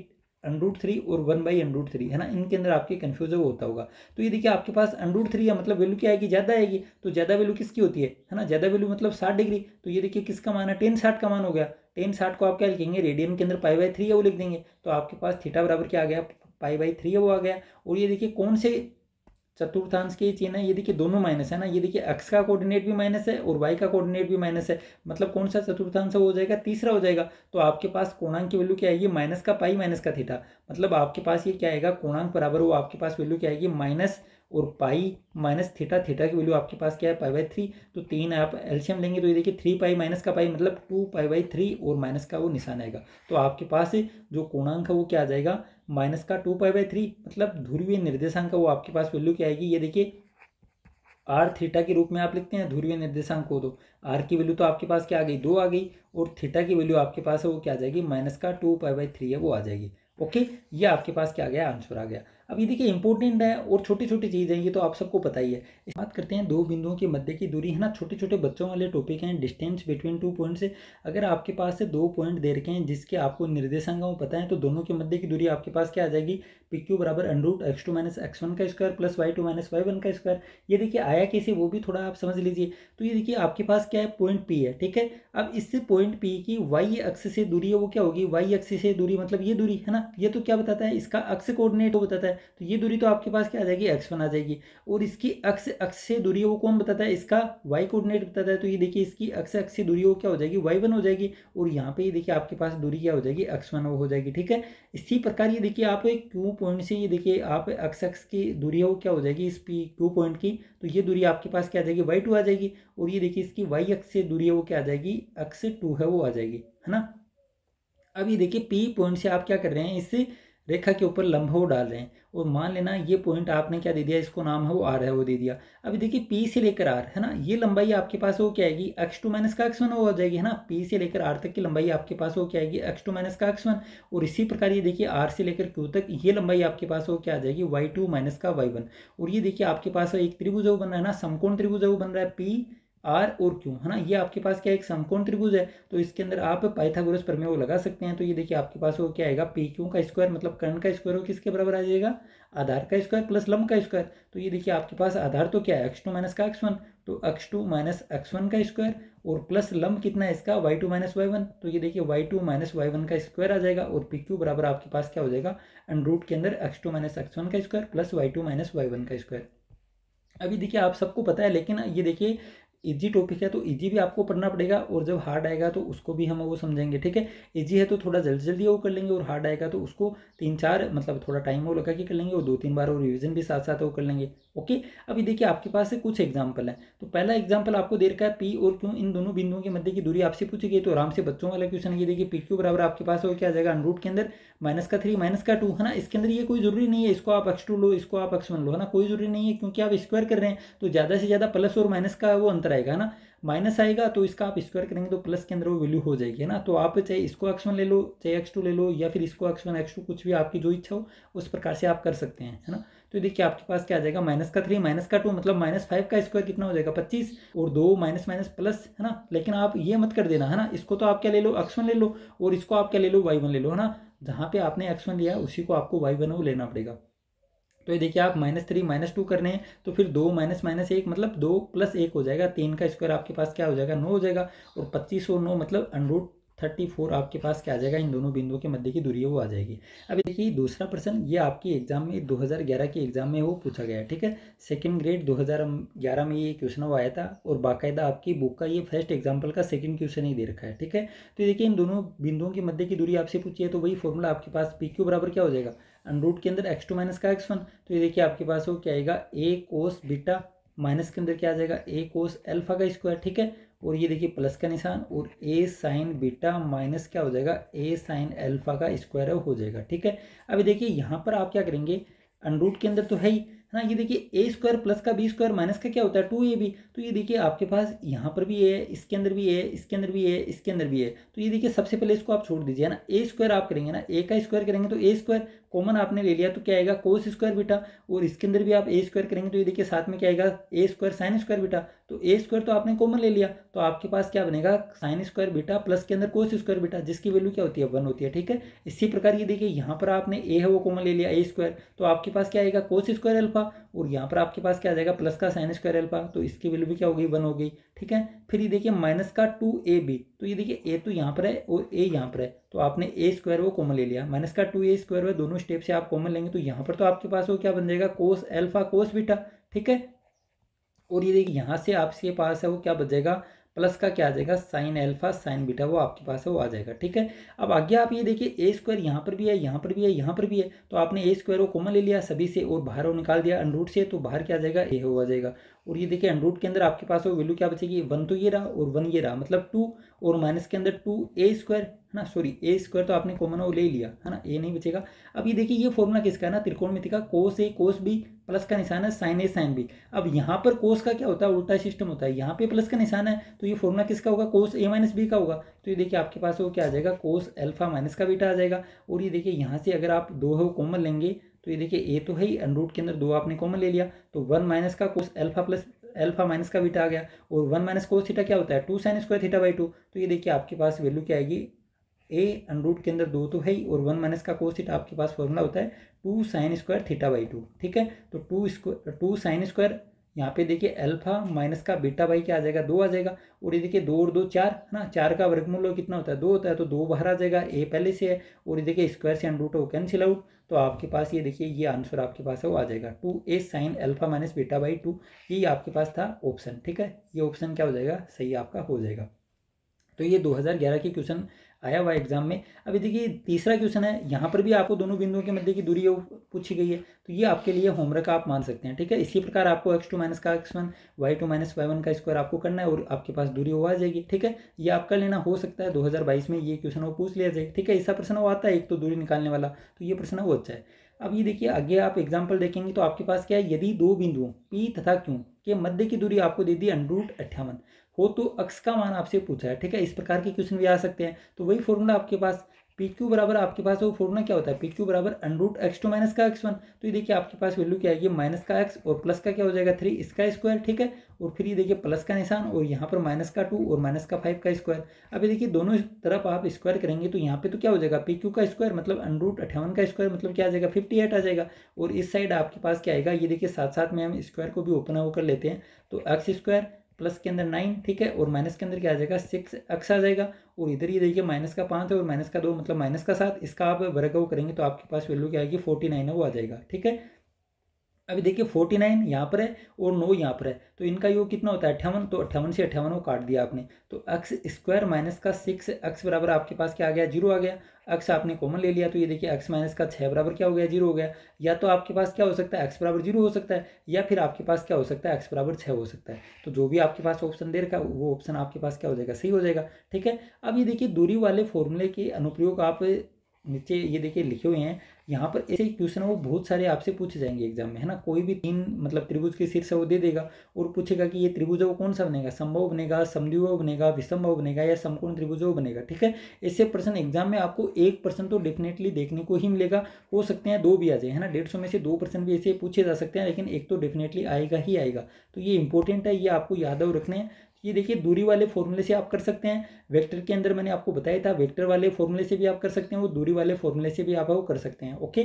अनरूट थ्री और वन बाई अनरूट थ्री है ना इनके अंदर आपके कन्फ्यूज होता होगा तो ये देखिए आपके पास अनरूट थ्री है मतलब वैल्यू क्या आएगी ज़्यादा आएगी तो ज़्यादा वैल्यू किसकी होती है है ना ज़्यादा वैल्यू मतलब साठ डिग्री तो ये देखिए किसका मान है टेन साठ का मान हो गया टेन साठ को आप क्या लिखेंगे रेडियन के अंदर पाई बाई थ्री है वो लिख देंगे तो आपके पास थीटा बराबर क्या आ गया पाई बाई थ्री है वो आ गया और ये देखिए कौन से चतुर्थांश के चेन है ये देखिए दोनों माइनस है ना ये देखिए एक्स का कोऑर्डिनेट भी माइनस है और वाई का कोऑर्डिनेट भी माइनस है मतलब कौन सा चतुर्थांश हो जाएगा तीसरा हो जाएगा तो आपके पास कोणांक की वैल्यू क्या आएगी माइनस का पाई माइनस का थीटा मतलब आपके पास ये क्या आएगा कोणांक बराबर वो आपके पास वैल्यू क्या आएगी माइनस और पाई माइनस थीटा थीटा की वैल्यू आपके पास क्या है पाई बाई थ्री तो तीन आप एल्शियम लेंगे तो ये देखिए थ्री पाई माइनस का पाई मतलब टू पाई बाई थ्री और माइनस का वो निशान आएगा तो आपके पास जो कोणांक है वो क्या आ जाएगा माइनस का टू पाई बाई थ्री मतलब ध्रुवीय निर्देशांक का वो आपके पास वैल्यू क्या आएगी ये देखिए आर थीटा के रूप में आप लिखते हैं ध्रुवीय निर्देशांक को तो आर की वैल्यू तो आपके पास क्या आ गई दो आ गई और थीटा की वैल्यू आपके पास है वो क्या आ जाएगी माइनस का टू पाई बाई थ्री है वो आ जाएगी ओके ये आपके पास क्या आ गया आंसर आ गया अब ये देखिए इंपॉर्टेंट है और छोटी छोटी चीज़ है ये तो आप सबको पता ही है बात करते हैं दो बिंदुओं के मध्य की दूरी है ना छोटे छोटे बच्चों वाले टॉपिक हैं डिस्टेंस बिटवीन टू पॉइंट्स अगर आपके पास से दो पॉइंट दे रखे हैं जिसके आपको वो पता है तो दोनों के मध्य की दूरी आपके पास क्या आ जाएगी पी क्यू बराबर under root x two minus x one का square plus y two minus y one का स्क्वायर ये देखिए आया कैसे वो भी थोड़ा आप समझ लीजिए तो ये देखिए आपके पास क्या है पॉइंट पी है ठीक है अब इससे पॉइंट पी की वाई अक्ष से दूरी है वो क्या होगी वाई अक्ष से दूरी मतलब ये दूरी है ना ये तो क्या बताता है इसका अक्ष कोऑर्डिनेट वो बताता है तो ये दूरी तो आपके पास क्या आ जाएगी एक्स वन आ जाएगी और इसकी अक्ष अक्ष से दूरी वो कौन बताता है इसका वाई कोऑर्डिनेट बताता है तो ये देखिए इसकी अक्ष अक्ष से दूरी वो क्या हो जाएगी वाई वन हो जाएगी और यहाँ पे ये देखिए आपके पास दूरी क्या हो जाएगी एक्स वन हो जाएगी ठीक है इसी प्रकार ये देखिए आप एक क्यू पॉइंट से ये देखिए आप एक्स अक्ष की दूरी वो क्या हो जाएगी इस पी क्यू पॉइंट की तो ये दूरी आपके पास क्या आ जाएगी वाई टू आ जाएगी और ये देखिए इसकी वाई अक्ष से दूरी वो क्या आ जाएगी अक्स टू है वो आ जाएगी है ना अभी देखिए P पॉइंट से आप क्या कर रहे हैं इससे रेखा के ऊपर लंबा डाल रहे हैं और मान लेना ये पॉइंट आपने क्या दे दिया इसको नाम है वो आर है वो दे दिया अभी देखिए पी से लेकर आर है ना ये लंबाई आपके पास हो क्या आएगी एक्स टू माइनस का एक्स वन हो जाएगी है ना पी से लेकर आर तक की लंबाई आपके पास हो क्या आएगी एक्स टू माइनस का एक्स वन और इसी प्रकार ये देखिए आर से लेकर क्यू तक ये लंबाई आपके पास हो क्या आ जाएगी वाई टू माइनस का वाई वन और ये देखिए आपके पास एक त्रिभुज बन रहा है ना समकोण त्रिभुज बन रहा है पी आर और क्यू है ना ये आपके पास क्या एक समकोण त्रिभुज है तो इसके अंदर आप पाइथागोरस प्रमेय लगा सकते हैं तो ये देखिए आपके पास वो क्या आएगा पी क्यू का स्क्वायर मतलब कर्ण का स्क्वायर हो किसके बराबर आ जाएगा आधार का स्क्वायर प्लस लंब का स्क्वायर तो ये देखिए आपके पास आधार तो क्या है एक्स टू माइनस का एक्स वन तो x two minus x one का स्क्वायर और प्लस लंब कितना है इसका y two minus y one तो ये देखिए y two minus y one का स्क्वायर आ जाएगा और पी क्यू बराबर आपके पास क्या हो जाएगा एंड रूट के अंदर x two minus x one का square plus y two minus y one का स्क्वायर अभी देखिए आप सबको पता है लेकिन ये देखिए इजी टॉपिक है तो इजी भी आपको पढ़ना पड़ेगा और जब हार्ड आएगा तो उसको भी हम वो समझेंगे ठीक है इजी है तो थोड़ा जल्दी जल्दी वो कर लेंगे और हार्ड आएगा तो उसको तीन चार मतलब थोड़ा टाइम वो लगा के कर लेंगे और दो तीन बार वो रिविजन भी साथ साथ वो कर लेंगे ओके अभी देखिए आपके पास से कुछ एग्जाम्पल है तो पहला एग्जाम्पल आपको दे रखा है पी और क्यू इन दोनों बिंदुओं के मध्य की दूरी आपसे पूछी गई तो आराम से बच्चों वाला क्वेश्चन ये देखिए पी क्यू बराबर आपके पास हो क्या जाएगा अनरूट के अंदर माइनस का थ्री माइनस का टू है ना इसके अंदर ये कोई ज़रूरी नहीं है इसको आप एक्स टू लो इसको आप एक्स वन लो है ना कोई ज़रूरी नहीं है क्योंकि आप स्क्वायर कर रहे हैं तो ज़्यादा से ज़्यादा प्लस और माइनस का वो अंतर आएगा है ना माइनस आएगा तो इसका आप स्क्वायर करेंगे तो प्लस के अंदर वो वैल्यू हो जाएगी है ना तो आप चाहे इसको एक्स वन ले लो चाहे एक्स टू ले लो या फिर इसको एक्स वन एक्स टू कुछ भी आपकी जो इच्छा हो उस प्रकार से आप कर सकते हैं है ना तो देखिए आपके पास क्या आ जाएगा माइनस का थ्री माइनस का टू मतलब माइनस फाइव का स्क्वायर कितना हो जाएगा पच्चीस और दो माइनस माइनस प्लस है ना लेकिन आप ये मत कर देना है ना इसको तो आप क्या ले लो एक्स वन ले लो और इसको आप क्या ले लो वाई वन ले लो है ना जहाँ पे आपने एक्स वन लिया उसी को आपको वाई वन लेना पड़ेगा तो ये देखिए आप माइनस थ्री माइनस टू करने हैं तो फिर दो माइनस माइनस एक मतलब दो प्लस एक हो जाएगा तीन का स्क्वायर आपके पास क्या हो जाएगा नौ हो जाएगा और पच्चीस और नौ मतलब अनरूट थर्टी फोर आपके पास क्या आ जाएगा इन दोनों बिंदुओं के मध्य की दूरी है वो आ जाएगी अब देखिए दूसरा प्रश्न ये आपकी एग्जाम में 2011 के एग्जाम में वो पूछा गया है ठीक है सेकेंड ग्रेड 2011 में ये क्वेश्चन वो आया था और बाकायदा आपकी बुक का ये फर्स्ट एग्जाम्पल का सेकंड क्वेश्चन ही दे रखा है ठीक है तो देखिए इन दोनों बिंदुओं के मध्य की दूरी आपसे पूछी है तो वही फॉर्मूला आपके पास पी बराबर क्या हो जाएगा अनरूट के अंदर एक्स टू माइनस का एक्स वन तो ये देखिए आपके पास वो क्या आएगा ए कोस बीटा माइनस के अंदर क्या आ जाएगा ए कोस एल्फा का स्क्वायर ठीक है और ये देखिए प्लस का निशान और ए साइन बीटा माइनस क्या हो जाएगा ए साइन एल्फा का स्क्वायर हो जाएगा ठीक है अभी देखिए यहाँ पर आप क्या करेंगे अनरूट के अंदर तो है ही है ना ये देखिए ए स्क्वायर प्लस का बी स्क्वायर माइनस का क्या होता है टू ए बी तो ये देखिए आपके पास यहाँ पर भी ए है इसके अंदर भी ए है इसके अंदर भी ए है इसके अंदर भी है तो ये देखिए सबसे पहले इसको आप छोड़ दीजिए ना ए स्क्वायर आप करेंगे ना ए का स्क्वायर करेंगे तो ए स्क्वायर कॉमन आपने ले लिया तो क्या आएगा कोस स्क्वायर बीटा और इसके अंदर भी आप ए स्क्वायर करेंगे तो ये देखिए साथ में क्या आएगा a square sine square beta तो ए स्क्वायर तो आपने कॉमन ले लिया तो आपके पास क्या बनेगा साइन स्क्वायर बीटा प्लस के अंदर कोस स्क्वायर बीटा जिसकी वैल्यू क्या होती है वन होती है ठीक है इसी प्रकार ये देखिए यहाँ पर आपने ए है वो कॉमन ले लिया ए स्क्वायर तो आपके पास क्या आएगा कोस स्क्वायर अल्फा और यहाँ पर आपके पास क्या आ जाएगा प्लस का साइन स्क्वायर एल्फा तो इसकी वैल्यू भी क्या हो गई वन हो गई ठीक है फिर ये देखिए माइनस का टू ए बी तो ये देखिए ए तो यहाँ पर है और ए यहाँ पर है तो आपने ए स्क्वायर वो कॉमन ले लिया माइनस का टू ए स्क्वायर वो दोनों स्टेप से आप कॉमन लेंगे तो यहाँ पर तो आपके पास वो क्या बन जाएगा कोस एल्फा कोस बीटा ठीक है और ये देखिए यहाँ से आपके पास है वो क्या बन जाएगा प्लस का क्या आ जाएगा साइन एल्फा साइन बीटा वो आपके पास है वो आ जाएगा ठीक है अब आगे आप ये देखिए ए स्क्वायर यहाँ पर भी है यहाँ पर भी है यहाँ पर भी है तो आपने ए स्क्वायर को कॉमन ले लिया सभी से और बाहर निकाल दिया अनरूट से तो बाहर क्या आ जाएगा ए हो आ जाएगा और ये देखिए अंडरूट के अंदर आपके पास वो वैल्यू क्या बचेगी वन तो ये रहा और वन ये रहा मतलब टू और माइनस के अंदर टू ए स्क्वायर है ना सॉरी ए स्क्वायर तो आपने कॉमन वो ले लिया है ना ए नहीं बचेगा अब ये देखिए ये फॉर्मूला किसका है ना त्रिकोणमिति का कोस ए कोस बी प्लस का निशान है साइन ए साइन बी अब यहाँ पर कोस का क्या होता है उल्टा सिस्टम होता है यहाँ पे प्लस का निशान है तो ये फॉर्मूला किसका होगा कोस ए माइनस बी का होगा तो ये देखिए आपके पास वो क्या आ जाएगा कोस एल्फा माइनस का बीटा आ जाएगा और ये देखिए यहाँ से अगर आप दो हो कॉमन लेंगे तो ये देखिए ए तो है ही अनरूट के अंदर दो आपने कॉमन ले लिया तो वन माइनस का cos alpha plus alpha minus का बीटा आ गया और वन माइनस कोस थीटा क्या होता है two sine square theta by two तो ये देखिए आपके पास वैल्यू क्या आएगी ए अनरूट के अंदर दो तो है ही और वन माइनस का कोस थीटा आपके पास फॉर्मूला होता है two sine square theta by two ठीक है तो two square two sine square यहाँ पे देखिए अल्फा माइनस का बीटा बाई क्या आ जाएगा दो आ जाएगा और ये देखिए दो और दो चार है ना चार का वर्गमूल कितना होता है दो होता है तो दो बाहर आ जाएगा ए पहले से है और ये देखिए स्क्वायर से अनरूट हो कैंसिल आउट तो आपके पास ये देखिए ये आंसर आपके पास है वो आ जाएगा two a sine alpha minus beta by two ये आपके पास था ऑप्शन ठीक है ये ऑप्शन क्या हो जाएगा सही आपका हो जाएगा तो ये 2011 के क्वेश्चन आया हुआ एग्जाम में अभी देखिए तीसरा क्वेश्चन है यहाँ पर भी आपको दोनों बिंदुओं के मध्य की दूरी पूछी गई है तो ये आपके लिए होमवर्क आप मान सकते हैं ठीक है इसी प्रकार आपको एक्स टू माइनस का x one y two minus y one का स्क्वायर आपको करना है और आपके पास दूरी वो आ जाएगी ठीक है ये आपका लेना हो सकता है 2022 में ये क्वेश्चन वो पूछ लिया जाए ठीक है ऐसा प्रश्न वो आता है एक तो दूरी निकालने वाला तो ये प्रश्न वो अच्छा है अब ये देखिए आगे आप एग्जाम्पल देखेंगे तो आपके पास क्या है यदि दो बिंदुओं पी तथा क्यू के मध्य की दूरी आपको दे दी अनरूट अट्ठावन हो तो अक्स का मान आपसे पूछा है ठीक है इस प्रकार के क्वेश्चन भी आ सकते हैं तो वही फॉर्मूला आपके पास पी क्यू बराबर आपके पास वो फॉर्मूला क्या होता है पी क्यू बराबर अनरूट एक्स टू माइनस का एक्स वन तो ये देखिए आपके पास वैल्यू क्या आएगी माइनस का एक्स और प्लस का क्या हो जाएगा थ्री इसका स्क्वायर ठीक है और फिर ये देखिए प्लस का निशान और यहाँ पर माइनस का टू और माइनस का फाइव का स्क्वायर अब ये देखिए दोनों तरफ आप स्क्वायर करेंगे तो यहाँ पे तो क्या हो जाएगा पी क्यू का स्क्वायर मतलब अनरूट अठावन का स्क्वायर मतलब क्या आ जाएगा फिफ्टी एट आ जाएगा और इस साइड आपके पास क्या आएगा ये देखिए साथ साथ में हम स्क्वायर को भी ओपन ओवर कर लेते हैं तो एक्स स्क्वायर प्लस के अंदर नाइन ठीक है और माइनस के अंदर क्या आ जाएगा सिक्स एक्स आ जाएगा और इधर ये देखिए माइनस का पाँच है और माइनस का दो मतलब माइनस का सात इसका आप वर्गव करेंगे तो आपके पास वैल्यू क्या आएगी फोर्टी नाइन है वो आ जाएगा ठीक है अभी देखिए फोर्टी नाइन यहाँ पर है और नौ यहाँ पर है तो इनका योग कितना होता है अट्ठावन तो अट्ठावन से अट्ठावन को काट दिया आपने तो एक्स स्क्वायर माइनस का सिक्स एक्स बराबर आपके पास क्या आ गया जीरो आ गया एक्स आपने कॉमन ले लिया तो ये देखिए एक्स माइनस का छः बराबर क्या हो गया जीरो हो गया या तो आपके पास क्या हो सकता है एक्स बराबर जीरो हो सकता है या फिर आपके पास क्या हो सकता है एक्स बराबर छः हो सकता है तो जो भी आपके पास ऑप्शन दे रखा वो ऑप्शन आपके पास क्या हो जाएगा सही हो जाएगा ठीक है अब ये देखिए दूरी वाले फॉर्मूले के अनुप्रयोग आप नीचे ये देखिए लिखे हुए हैं यहाँ पर ऐसे क्वेश्चन वो बहुत सारे आपसे पूछे जाएंगे एग्जाम में है ना कोई भी तीन मतलब त्रिभुज के शीर्ष वो दे देगा और पूछेगा कि ये त्रिभुज वो कौन सा बनेगा संभव बनेगा समद्विभव बनेगा विसंभव बनेगा या समकोण त्रिभुज वो बनेगा ठीक है ऐसे प्रश्न एग्जाम में आपको एक प्रश्न तो डेफिनेटली देखने को ही मिलेगा हो सकते हैं दो भी आ जाए है ना डेढ़ में से दो प्रश्न भी ऐसे पूछे जा सकते हैं लेकिन एक तो डेफिनेटली आएगा ही आएगा तो ये इंपॉर्टेंट है ये आपको याद रखने हैं ये देखिए दूरी वाले फॉर्मूले से आप कर सकते हैं वेक्टर के अंदर मैंने आपको बताया था वेक्टर वाले फॉर्मूले से भी आप कर सकते हैं वो दूरी वाले फॉर्मूले से भी आप कर सकते हैं ओके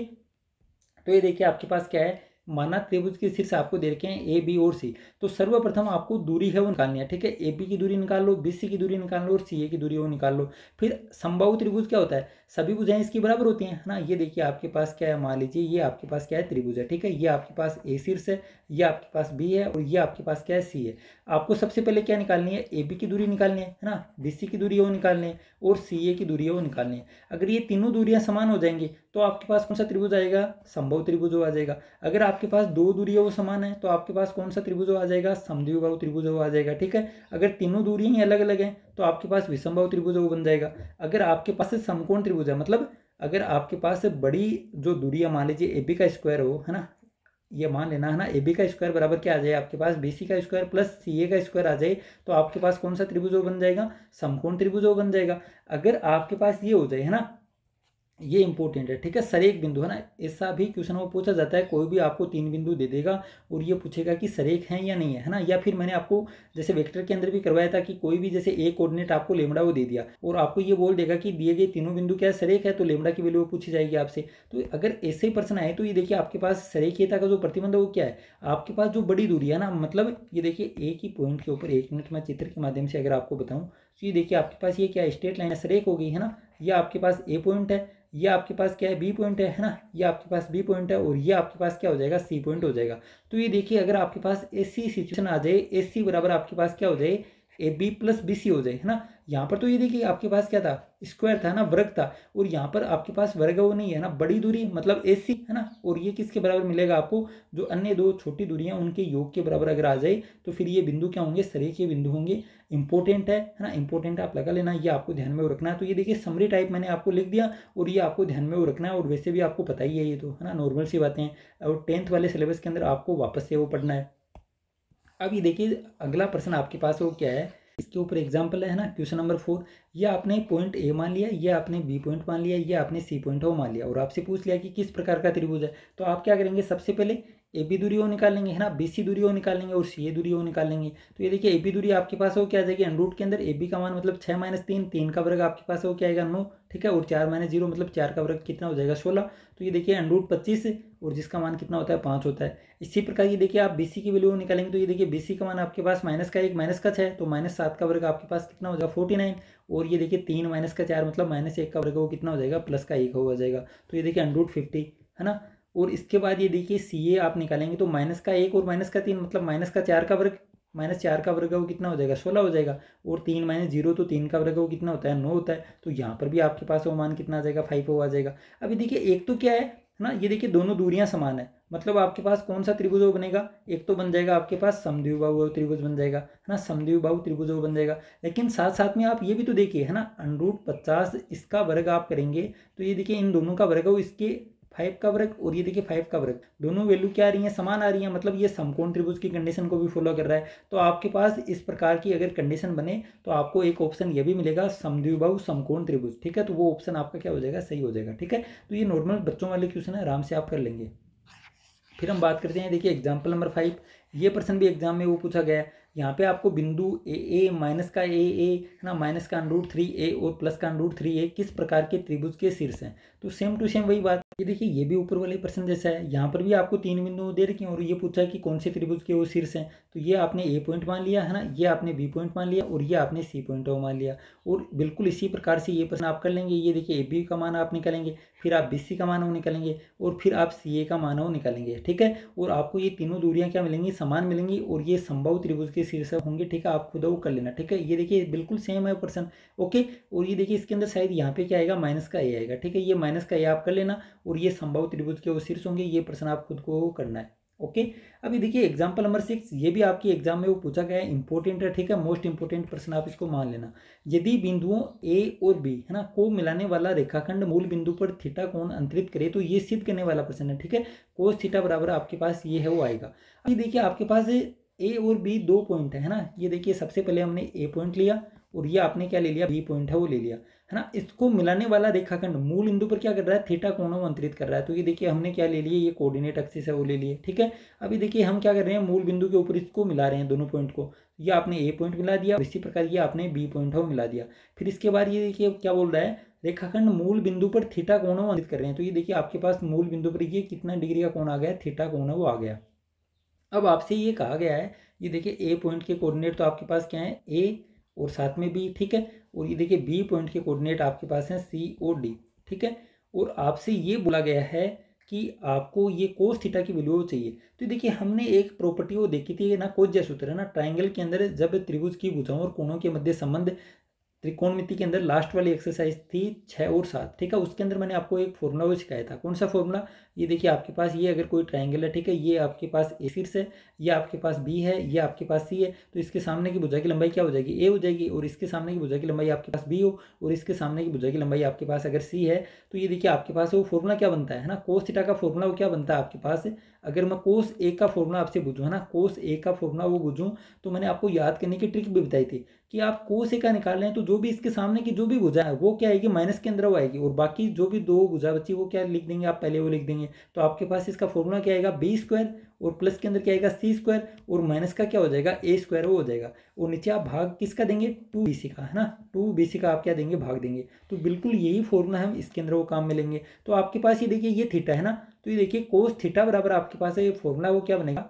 तो ये देखिए आपके पास क्या है माना त्रिभुज के शीर्ष आपको दे रखे हैं ए बी और सी तो सर्वप्रथम आपको दूरी है वो निकालनी है ठीक है ए बी की दूरी निकाल लो बी सी की दूरी निकाल लो और सी ए की दूरी वो निकाल लो फिर संभव त्रिभुज क्या होता है सभी भुजाएं इसकी बराबर होती हैं है ना ये देखिए आपके पास क्या है मान लीजिए ये आपके पास क्या है त्रिभुज है ठीक है ये आपके पास ए शीर्ष है ये आपके पास बी है और ये आपके पास क्या है सी है आपको सबसे पहले क्या निकालनी है ए बी की दूरी निकालनी है है ना बी सी की दूरी वो निकालनी है और सी ए की दूरी वो निकालनी है अगर ये तीनों दूरियाँ समान हो जाएंगी तो आपके पास कौन सा त्रिभुज आएगा संभव त्रिभुज आ जाएगा अगर आपके पास दो दूरी है वो समान है तो आपके पास कौन सा त्रिभुज आ जाएगा समद्विभाव त्रिभुज वो आ जाएगा ठीक है अगर तीनों दूरियां ही अलग अलग हैं तो आपके पास विषमभाव त्रिभुज वो बन जाएगा अगर आपके पास समकोण त्रिभुज है मतलब अगर आपके पास बड़ी जो दूरी है मान लीजिए ए बी का स्क्वायर हो है ना ये मान लेना है ना ए बी का स्क्वायर बराबर क्या आ जाए आपके पास बी सी का स्क्वायर प्लस सी ए का स्क्वायर आ जाए तो आपके पास कौन सा त्रिभुज बन जाएगा समकोण त्रिभुज बन जाएगा अगर आपके पास ये हो जाए है ना ये इंपॉर्टेंट है ठीक है सरेक बिंदु है ना ऐसा भी क्वेश्चन में पूछा जाता है कोई भी आपको तीन बिंदु दे देगा और ये पूछेगा कि सरेक है या नहीं है ना या फिर मैंने आपको जैसे वेक्टर के अंदर भी करवाया था कि कोई भी जैसे एक कोऑर्डिनेट आपको लेमड़ा वो दे दिया और आपको ये बोल देगा कि दिए गए तीनों बिंदु क्या सरेक है तो लेमड़ा की वैल्यू पूछी जाएगी आपसे तो अगर ऐसे पर्सन आए तो ये देखिए आपके पास सरेकियता का जो प्रतिबंध है वो क्या है आपके पास जो बड़ी दूरी है ना मतलब ये देखिए एक ही पॉइंट के ऊपर एक मिनट में चित्र के माध्यम से अगर आपको बताऊँ तो ये देखिए आपके पास ये क्या स्ट्रेट लाइन सरेक हो गई है ना यह आपके पास ए पॉइंट है ये आपके पास क्या है बी पॉइंट है है ना ये आपके पास बी पॉइंट है और ये आपके पास क्या हो जाएगा सी पॉइंट हो जाएगा तो ये देखिए अगर आपके पास सी सिचुएशन आ जाए सी बराबर आपके पास क्या हो जाए a b plus b c हो जाए है ना यहाँ पर तो ये देखिए आपके पास क्या था स्क्वायर था ना वर्ग था और यहाँ पर आपके पास वर्ग वो नहीं है ना बड़ी दूरी मतलब ए सी है ना और ये किसके बराबर मिलेगा आपको जो अन्य दो छोटी दूरियाँ उनके योग के बराबर अगर आ जाए तो फिर ये बिंदु क्या होंगे सरे के बिंदु होंगे इंपॉर्टेंट है है ना इंपॉर्टेंट आप लगा लेना ये आपको ध्यान में रखना है तो ये देखिए समरी टाइप मैंने आपको लिख दिया और ये आपको ध्यान में रखना है और वैसे भी आपको पता ही है ये तो है ना नॉर्मल सी बातें और टेंथ वाले सिलेबस के अंदर आपको वापस से वो पढ़ना है अब ये देखिए अगला प्रश्न आपके पास वो क्या है इसके ऊपर एग्जाम्पल है ना क्वेश्चन नंबर फोर ये आपने पॉइंट ए मान लिया ये आपने बी पॉइंट मान लिया ये आपने सी पॉइंट ओ मान लिया और आपसे पूछ लिया कि किस प्रकार का त्रिभुज है तो आप क्या करेंगे सबसे पहले ए बी दूरी निकाल निकालेंगे है ना बी सी दूरी निकाल निकालेंगे और सी ए दूरी निकाल निकालेंगे तो ये देखिए ए बी दूरी आपके पास हो क्या आ जाएगी अनरूट के अंदर ए बी का मान मतलब छः माइनस तीन तीन का वर्ग आपके पास हो क्या आएगा नौ ठीक है और चार माइनस जीरो मतलब चार का वर्ग कितना हो जाएगा सोलह तो ये देखिए अनरूट पच्चीस और जिसका मान कितना होता है पाँच होता है इसी प्रकार ये देखिए आप बी सी की वैल्यू निकालेंगे तो ये देखिए बी सी का मान आपके पास माइनस का एक माइनस का छः तो माइनस सात का वर्ग आपके पास कितना हो जाएगा फोर्टी नाइन और ये देखिए तीन माइनस का चार मतलब माइनस एक का वर्ग वो कितना हो जाएगा प्लस का एक हो जाएगा तो ये देखिए अनरूट फिफ्टी है ना और इसके बाद ये देखिए सी ए आप निकालेंगे तो माइनस का एक और माइनस का तीन मतलब माइनस का चार का वर्ग माइनस चार का वर्ग वो कितना हो जाएगा सोलह हो जाएगा और तीन माइनस जीरो तो तीन का वर्ग वो कितना होता है नौ होता है तो यहाँ पर भी आपके पास वो मान कितना आ जाएगा फाइव आ जाएगा अभी देखिए एक तो क्या है ना ये देखिए दोनों दूरियाँ समान है मतलब आपके पास कौन सा त्रिभुज बनेगा एक तो बन जाएगा आपके पास बाहु त्रिभुज बन जाएगा है ना समद्विबाहु त्रिभुज बन जाएगा लेकिन साथ साथ में आप ये भी तो देखिए है ना अनरूट पचास इसका वर्ग आप करेंगे तो ये देखिए इन दोनों का वर्ग इसके फाइव का वर्ग और ये देखिए फाइव का वर्ग दोनों वैल्यू क्या आ रही है समान आ रही है मतलब ये समकोण त्रिभुज की कंडीशन को भी फॉलो कर रहा है तो आपके पास इस प्रकार की अगर कंडीशन बने तो आपको एक ऑप्शन ये भी मिलेगा समद्विबाहु समकोण त्रिभुज ठीक है तो वो ऑप्शन आपका क्या हो जाएगा सही हो जाएगा ठीक है तो ये नॉर्मल बच्चों वाले क्वेश्चन है आराम से आप कर लेंगे फिर हम बात करते हैं देखिए एग्जाम्पल नंबर फाइव ये प्रश्न भी एग्जाम में वो पूछा गया यहाँ पे आपको बिंदु ए ए माइनस का ए ए है ना माइनस का अनरूट थ्री ए और प्लस का अनरूट थ्री ए किस प्रकार के त्रिभुज के शीर्ष हैं तो सेम टू सेम वही बात ये देखिए ये भी ऊपर वाले प्रश्न जैसा है यहाँ पर भी आपको तीन बिंदु दे रखे हैं और ये पूछा है कि कौन से त्रिभुज के वो शीर्ष हैं तो ये आपने ए पॉइंट मान लिया है ना ये आपने बी पॉइंट मान लिया और ये आपने सी पॉइंट ओ मान लिया और बिल्कुल इसी प्रकार से ये प्रश्न आप कर लेंगे ये देखिए ए बी का मान आप निकालेंगे फिर आप बी सी का मानव निकालेंगे और फिर आप सी ए का मानव निकालेंगे ठीक है और आपको ये तीनों दूरियाँ क्या मिलेंगी समान मिलेंगी और ये संभव त्रिभुज के शीर्ष होंगे ठीक है आप खुद वो कर लेना ठीक है ये देखिए बिल्कुल सेम है प्रश्न ओके और ये देखिए इसके अंदर शायद यहाँ पे क्या आएगा माइनस का ए आएगा ठीक है ये माइनस का ए आप कर लेना और ये संभव त्रिभुज के वो शीर्ष होंगे ये प्रश्न आप खुद को करना है ओके अभी देखिए एग्जाम्पल नंबर सिक्स ये भी आपके एग्जाम में वो पूछा गया है इंपॉर्टेंट है ठीक है मोस्ट इंपॉर्टेंट प्रश्न आप इसको मान लेना यदि बिंदुओं ए और बी है ना को मिलाने वाला रेखाखंड मूल बिंदु पर थीटा कोण अंतरित करे तो ये सिद्ध करने वाला प्रश्न है ठीक है कोस थीटा बराबर आपके पास ये है वो आएगा अभी देखिए आपके पास ए और बी दो पॉइंट है ना ये देखिए सबसे पहले हमने ए पॉइंट लिया और ये आपने क्या ले लिया बी पॉइंट है वो ले लिया है ना इसको मिलाने वाला रेखाखंड मूल बिंदु पर क्या कर रहा है थीटा कोणों अंतरित कर रहा है तो ये देखिए हमने क्या ले लिए ये कोऑर्डिनेट एक्सिस है वो ले लिए ठीक है अभी देखिए हम क्या कर रहे हैं मूल बिंदु के ऊपर इसको मिला रहे हैं दोनों पॉइंट को ये आपने ए पॉइंट मिला दिया इसी प्रकार ये आपने बी पॉइंट है मिला दिया फिर इसके बाद ये देखिए क्या बोल रहा है रेखाखंड मूल बिंदु पर थीटा कोणों अंतरित कर रहे हैं तो ये देखिए आपके पास मूल बिंदु पर ये कितना डिग्री का कोण आ गया थीटा कोण है वो आ गया अब आपसे ये कहा गया है ये देखिए ए पॉइंट के कोऑर्डिनेट तो आपके पास क्या है ए और साथ में बी ठीक है और ये देखिए बी पॉइंट के कोऑर्डिनेट आपके पास हैं सी और डी ठीक है और आपसे ये बोला गया है कि आपको ये कोस थीटा की वैल्यू चाहिए तो देखिए हमने एक प्रॉपर्टी वो देखी थी ना कोज्या सूत्र है ना ट्राइंगल के अंदर जब त्रिभुज की भुजाओं और कोणों के मध्य संबंध त्रिकोणमिति के अंदर लास्ट वाली एक्सरसाइज थी छः और सात ठीक है उसके अंदर मैंने आपको एक फॉर्मूला भी सिखाया था कौन सा फॉर्मूला ये देखिए आपके पास ये अगर कोई ट्राइंगल है ठीक है ये आपके पास ए फिर से ये आपके पास बी है ये आपके पास सी है तो इसके सामने की भुजा की लंबाई क्या हो जाएगी ए हो जाएगी और इसके सामने की भुजा की लंबाई आपके पास बी हो और इसके सामने की भुजा की लंबाई आपके पास अगर सी है तो ये देखिए आपके पास वो फॉर्मूला क्या बनता है ना कोस थीटा का फॉर्मूला वो क्या बनता है आपके पास अगर मैं कोस ए का फॉर्मूला आपसे बुझूँ है ना कोस ए का फॉर्मूला वो बुझूँ तो मैंने आपको याद करने की ट्रिक भी बताई थी कि आप कोस ए का निकाल लें तो जो भी इसके सामने की जो भी भुजा है वो क्या आएगी माइनस के अंदर वो आएगी और बाकी जो भी दो भुजा बची वो क्या लिख देंगे आप पहले वो लिख देंगे तो आपके पास इसका फॉर्मूला क्या आएगा बी स्क्वायर और प्लस के अंदर क्या आएगा सी स्क्वायर और माइनस का क्या हो जाएगा ए स्क्वायर वो हो जाएगा और नीचे आप भाग किसका देंगे टू बी सी का है ना टू बी सी का आप क्या देंगे भाग देंगे तो बिल्कुल यही फॉर्मूला हम इसके अंदर वो काम में लेंगे तो आपके पास ये देखिए ये थीटा है ना तो ये देखिए कोस थीटा बराबर आपके पास है ये फॉर्मूला वो क्या बनेगा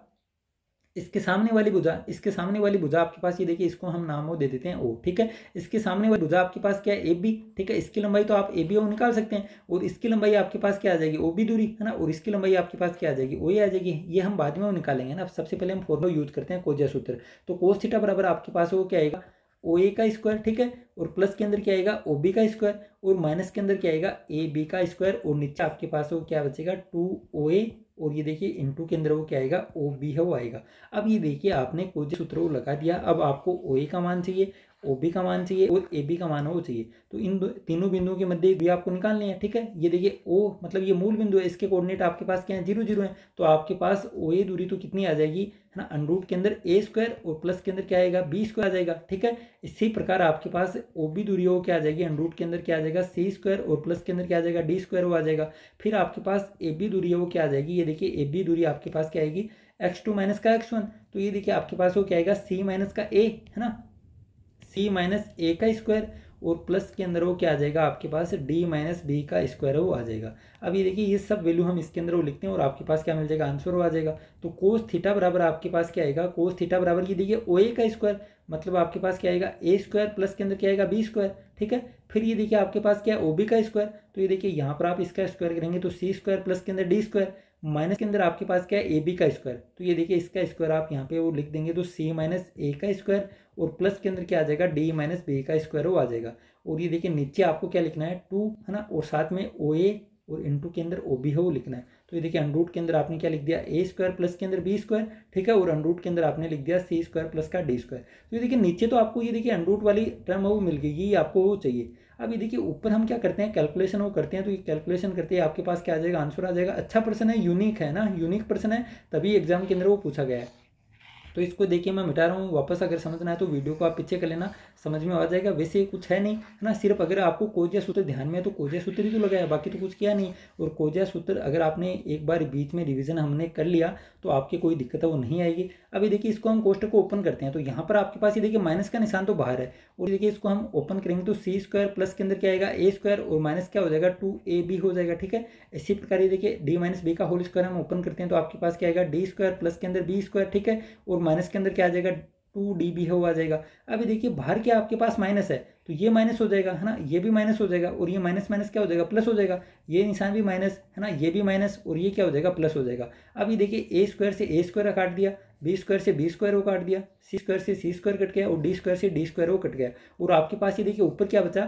इसके सामने वाली भुजा इसके सामने वाली भुजा आपके पास ये देखिए इसको हम नाम वो दे देते हैं ओ ठीक है इसके सामने वाली भुजा आपके पास क्या है ए बी ठीक है इसकी लंबाई तो आप ए बी ओ निकाल सकते हैं और इसकी लंबाई आपके पास क्या आ जाएगी ओ बी दूरी है ना और इसकी लंबाई आपके पास क्या आ जाएगी ओ ही आ जाएगी ये हम बाद में वो निकालेंगे ना सबसे पहले हम फॉर्मूला यूज करते हैं कोजिया सूत्र तो कोस थीटा बराबर आपके पास वो क्या आएगा ओ ए का स्क्वायर ठीक है और प्लस के अंदर क्या आएगा ओ बी का स्क्वायर और माइनस के अंदर क्या आएगा ए बी का स्क्वायर और नीचे आपके पास वो क्या बचेगा टू ओ ए और ये देखिए टू के अंदर वो क्या आएगा ओ बी है वो आएगा अब ये देखिए आपने कोई सूत्र लगा दिया अब आपको ओ ए का मान चाहिए ओ बी का मान चाहिए और ए बी का मान हो चाहिए तो इन तीनों बिंदुओं के मध्य भी आपको निकालने हैं ठीक है ये देखिए ओ मतलब ये मूल बिंदु है इसके कोऑर्डिनेट आपके पास क्या है जीरो जीरो है तो आपके पास ओ ए दूरी तो कितनी आ जाएगी है ना अनरूट के अंदर ए स्क्वायर और प्लस के अंदर क्या आएगा बी स्क्वायर आ जाएगा ठीक है इसी प्रकार आपके पास ओ बी दूरी हो क्या आ जाएगी अनरूट के अंदर क्या आ जाएगा सी स्क्वायर और प्लस के अंदर क्या आ जाएगा डी स्क्वायर वो आ जाएगा फिर आपके पास ए बी दूरी वो क्या आ जाएगी ये देखिए ए बी दूरी आपके पास क्या आएगी एक्स टू माइनस का एक्स वन तो ये देखिए आपके पास वो क्या आएगा सी माइनस का ए है ना सी माइनस ए का स्क्वायर और प्लस के अंदर वो क्या आ जाएगा आपके पास डी माइनस बी का स्क्वायर वो आ जाएगा अब ये देखिए ये सब वैल्यू हम इसके अंदर वो लिखते हैं और आपके पास क्या मिल जाएगा आंसर वो आ जाएगा तो कोस थीटा बराबर आपके पास क्या आएगा कोस थीटा बराबर ये देखिए ओ ए का स्क्वायर मतलब आपके पास क्या आएगा ए स्क्वायर प्लस के अंदर क्या आएगा बी स्क्वायर ठीक है फिर ये देखिए आपके पास क्या है ओ बी का स्क्वायर तो ये देखिए यहाँ पर आप इसका स्क्वायर करेंगे तो सी स्क्वायर प्लस के अंदर डी स्क्वायर माइनस के अंदर आपके पास क्या है ए बी का स्क्वायर तो ये देखिए इसका स्क्वायर आप यहाँ पे वो लिख देंगे तो सी माइनस ए का स्क्वायर और प्लस के अंदर क्या आ जाएगा डी माइनस बी का स्क्वायर वो आ जाएगा और ये देखिए नीचे आपको क्या लिखना है टू है ना और साथ में ओ ए और टू के अंदर ओ बी है वो लिखना है तो ये देखिए अनरूट के अंदर आपने क्या लिख दिया ए स्क्वायर प्लस के अंदर बी स्क्वायर ठीक है और अनरूट के अंदर आपने लिख दिया सी स्क्वायर प्लस का डी स्क्वायर तो ये देखिए नीचे तो आपको ये देखिए अनरूट वाली टर्म है वो मिल गई ये आपको वो चाहिए अब ये देखिए ऊपर हम क्या करते हैं कैलकुलेशन वो करते हैं तो ये कैलकुलेशन करते हैं आपके पास क्या आ जाएगा आंसर आ जाएगा अच्छा पर्सन है यूनिक है ना यूनिक पर्सन है तभी एग्जाम के अंदर वो पूछा गया है तो इसको देखिए मैं मिटा रहा हूँ वापस अगर समझना है तो वीडियो को आप पीछे कर लेना समझ में आ जाएगा वैसे कुछ है नहीं है ना सिर्फ अगर आपको कोजिया सूत्र ध्यान में है तो कोजिया सूत्र ही तो लगाया बाकी तो कुछ किया नहीं और कोजिया सूत्र अगर आपने एक बार बीच में रिविजन हमने कर लिया तो आपकी कोई दिक्कत है वो नहीं आएगी अभी देखिए इसको हम कोष्ट को ओपन करते हैं तो यहाँ पर आपके पास ये देखिए माइनस का निशान तो बाहर है और देखिए इसको हम ओपन करेंगे तो सी स्क्वायर प्लस के अंदर क्या आएगा ए स्क्वायर और माइनस क्या हो जाएगा टू ए बी हो जाएगा ठीक है इसी प्रकार ये देखिए डी माइनस बी का होल स्क्वायर हम ओपन करते हैं तो आपके पास क्या आएगा डी स्क्वायर प्लस के अंदर बी स्क्वायर ठीक है और माइनस के अंदर क्या आ जाएगा टू डी बी हो आ जाएगा अभी देखिए बाहर क्या आपके पास माइनस है तो ये माइनस हो जाएगा है ना ये भी माइनस हो जाएगा और ये माइनस माइनस क्या हो जाएगा प्लस हो जाएगा ये निशान भी माइनस है ना ये भी माइनस और ये क्या हो जाएगा प्लस हो जाएगा अभी देखिए ए स्क्वायर से ए स्क्वायर काट दिया बी स्क्वायर से बी स्क्वायर वो काट दिया सी स्क्वायर से सी स्क्वायर कट गया और डी स्क्वायर से डी स्क्वायर वो कट गया और आपके पास ये देखिए ऊपर क्या बचा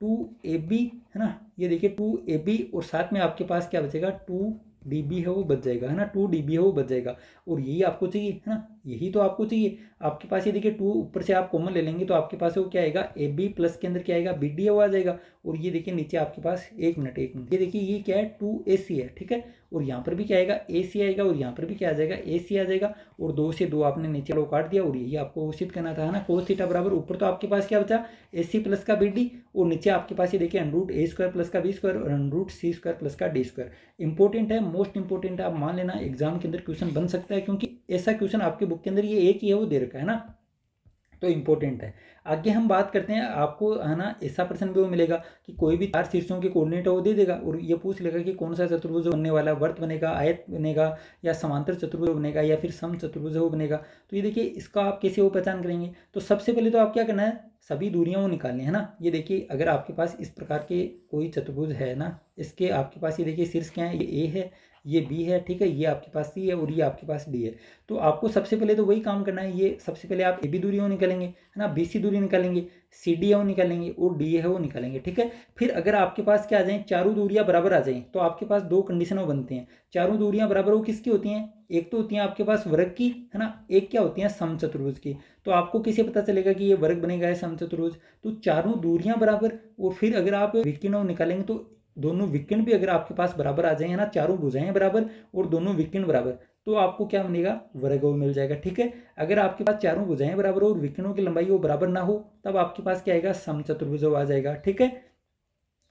टू ए बी है ना ये देखिए टू ए बी और साथ में आपके पास क्या बचेगा टू डी बी है वो बच जाएगा है ना टू डी बी है वो बच जाएगा और यही आपको चाहिए है ना यही तो आपको चाहिए आपके पास ये देखिए टू ऊपर से आप कॉमन ले लेंगे तो आपके पास वो क्या आएगा ए बी प्लस के अंदर क्या आएगा बी डी ओ आ जाएगा और ये देखिए नीचे आपके पास एक मिनट एक मिनट ये देखिए ये क्या है टू ए सी है ठीक है और यहाँ पर भी क्या आएगा ए सी आएगा और यहाँ पर भी क्या आ जाएगा ए सी आ जाएगा और दो से दो आपने नीचे लो काट दिया और यही आपको घोषित करना था ना कोस थीटा बराबर ऊपर तो आपके पास क्या बचा ए सी प्लस का बी डी और नीचे आपके पास ये देखिए अनरूट ए स्क्वायर प्लस का बी स्क्वायर और अनरूट सी स्क्वायर प्लस का डी स्क्वायर इंपॉर्टेंट है मोस्ट इंपॉर्टेंट आप मान लेना एग्जाम के अंदर क्वेश्चन बन सकता है क्योंकि ऐसा क्वेश्चन आपके बुक के अंदर ये एक ही है वो दे रखा है ना तो इम्पोर्टेंट है आगे हम बात करते हैं आपको है ना ऐसा प्रश्न भी वो मिलेगा कि कोई भी चार शीर्षों के कोऑर्डिनेट वो दे देगा और ये पूछ लेगा कि कौन सा चतुर्भुज बनने वाला है वर्त बनेगा आयत बनेगा या समांतर चतुर्भुज बनेगा या फिर सम चतुर्भुज वो बनेगा तो ये देखिए इसका आप कैसे वो पहचान करेंगे तो सबसे पहले तो आप क्या करना है सभी दूरियाँ वो निकालनी है ना ये देखिए अगर आपके पास इस प्रकार के कोई चतुर्भुज है ना इसके आपके पास ये देखिए शीर्ष क्या है ये ए है ये बी है ठीक है ये आपके पास सी है और ये आपके पास डी है तो आपको सबसे पहले तो वही काम करना है ये सबसे पहले आप ए बी दूरी वो निकालेंगे है ना बी सी दूरी निकालेंगे सी डी है वो निकालेंगे और डी है वो निकालेंगे ठीक है फिर अगर आपके पास क्या आ जाए चारों दूरियाँ बराबर आ जाएँ तो आपके पास दो कंडीशन वो बनते हैं चारों दूरियाँ बराबर वो किसकी होती हैं एक तो होती हैं आपके पास वर्ग की है ना एक क्या होती हैं समचतुर्भुज की तो आपको किसे पता चलेगा कि ये वर्ग बनेगा है समचतुर्भुज तो चारों दूरियां बराबर और फिर अगर आप विकिरणों निकालेंगे तो दोनों विकेंड भी अगर आपके पास बराबर आ जाए ना चारों बुझाएं बराबर और दोनों विकेंड बराबर तो आपको क्या मिलेगा वर्गो मिल जाएगा ठीक है अगर आपके पास चारों बुझाएं बराबर हो और विकेंडों की लंबाई वो बराबर ना हो तब आपके पास क्या आएगा समचतुर्भुज आ जाएगा ठीक है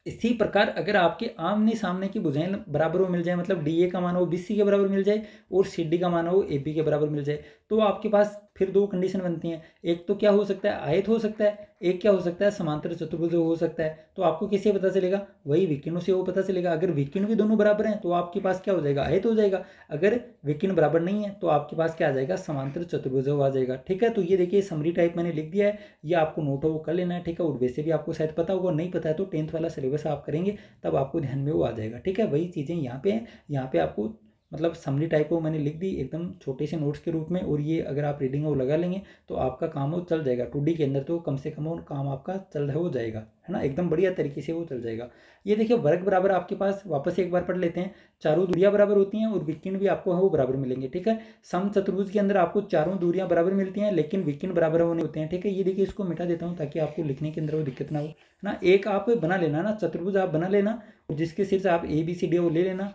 इसी प्रकार अगर आपके आमने सामने की बुझाएं बराबर मतलब हो मिल जाए मतलब डी ए का मान हो बी सी के बराबर मिल जाए और सी डी का मान हो ए बी के बराबर मिल जाए तो आपके पास फिर दो कंडीशन बनती हैं एक तो क्या हो सकता है आयत हो सकता है एक क्या हो सकता है समांतर चतुर्भुज हो सकता है तो आपको किससे पता चलेगा वही विकिरणों से वो पता चलेगा अगर विकिरण भी दोनों बराबर हैं तो आपके पास क्या हो जाएगा आयत हो जाएगा अगर विकिरण बराबर नहीं है तो आपके पास क्या आ जाएगा समांतर चतुर्भुज आ जाएगा ठीक है तो ये देखिए समरी टाइप मैंने लिख दिया है ये आपको नोट हो वो कर लेना है ठीक है और वैसे भी आपको शायद पता होगा नहीं पता है तो टेंथ वाला सिलेबस आप करेंगे तब आपको ध्यान में वो आ जाएगा ठीक है वही चीज़ें यहाँ पे हैं यहाँ पर आपको मतलब समरी टाइप को मैंने लिख दी एकदम छोटे से नोट्स के रूप में और ये अगर आप रीडिंग वो लगा लेंगे तो आपका काम वो चल जाएगा टू के अंदर तो कम से कम वो काम आपका चल हो जाएगा है ना एकदम बढ़िया तरीके से वो चल जाएगा ये देखिए वर्ग बराबर आपके पास वापस एक बार पढ़ लेते हैं चारों दूरियां बराबर होती हैं और विकिन भी आपको वो बराबर मिलेंगे ठीक है सम चतुर्भुज के अंदर आपको चारों दूरियां बराबर मिलती हैं लेकिन विकिन बराबर होने होते हैं ठीक है ये देखिए इसको मिटा देता हूँ ताकि आपको लिखने के अंदर वो दिक्कत ना हो ना एक आप बना लेना ना चतुर्भुज आप बना लेना जिसके सिर से आप ए बी सी डी वो ले लेना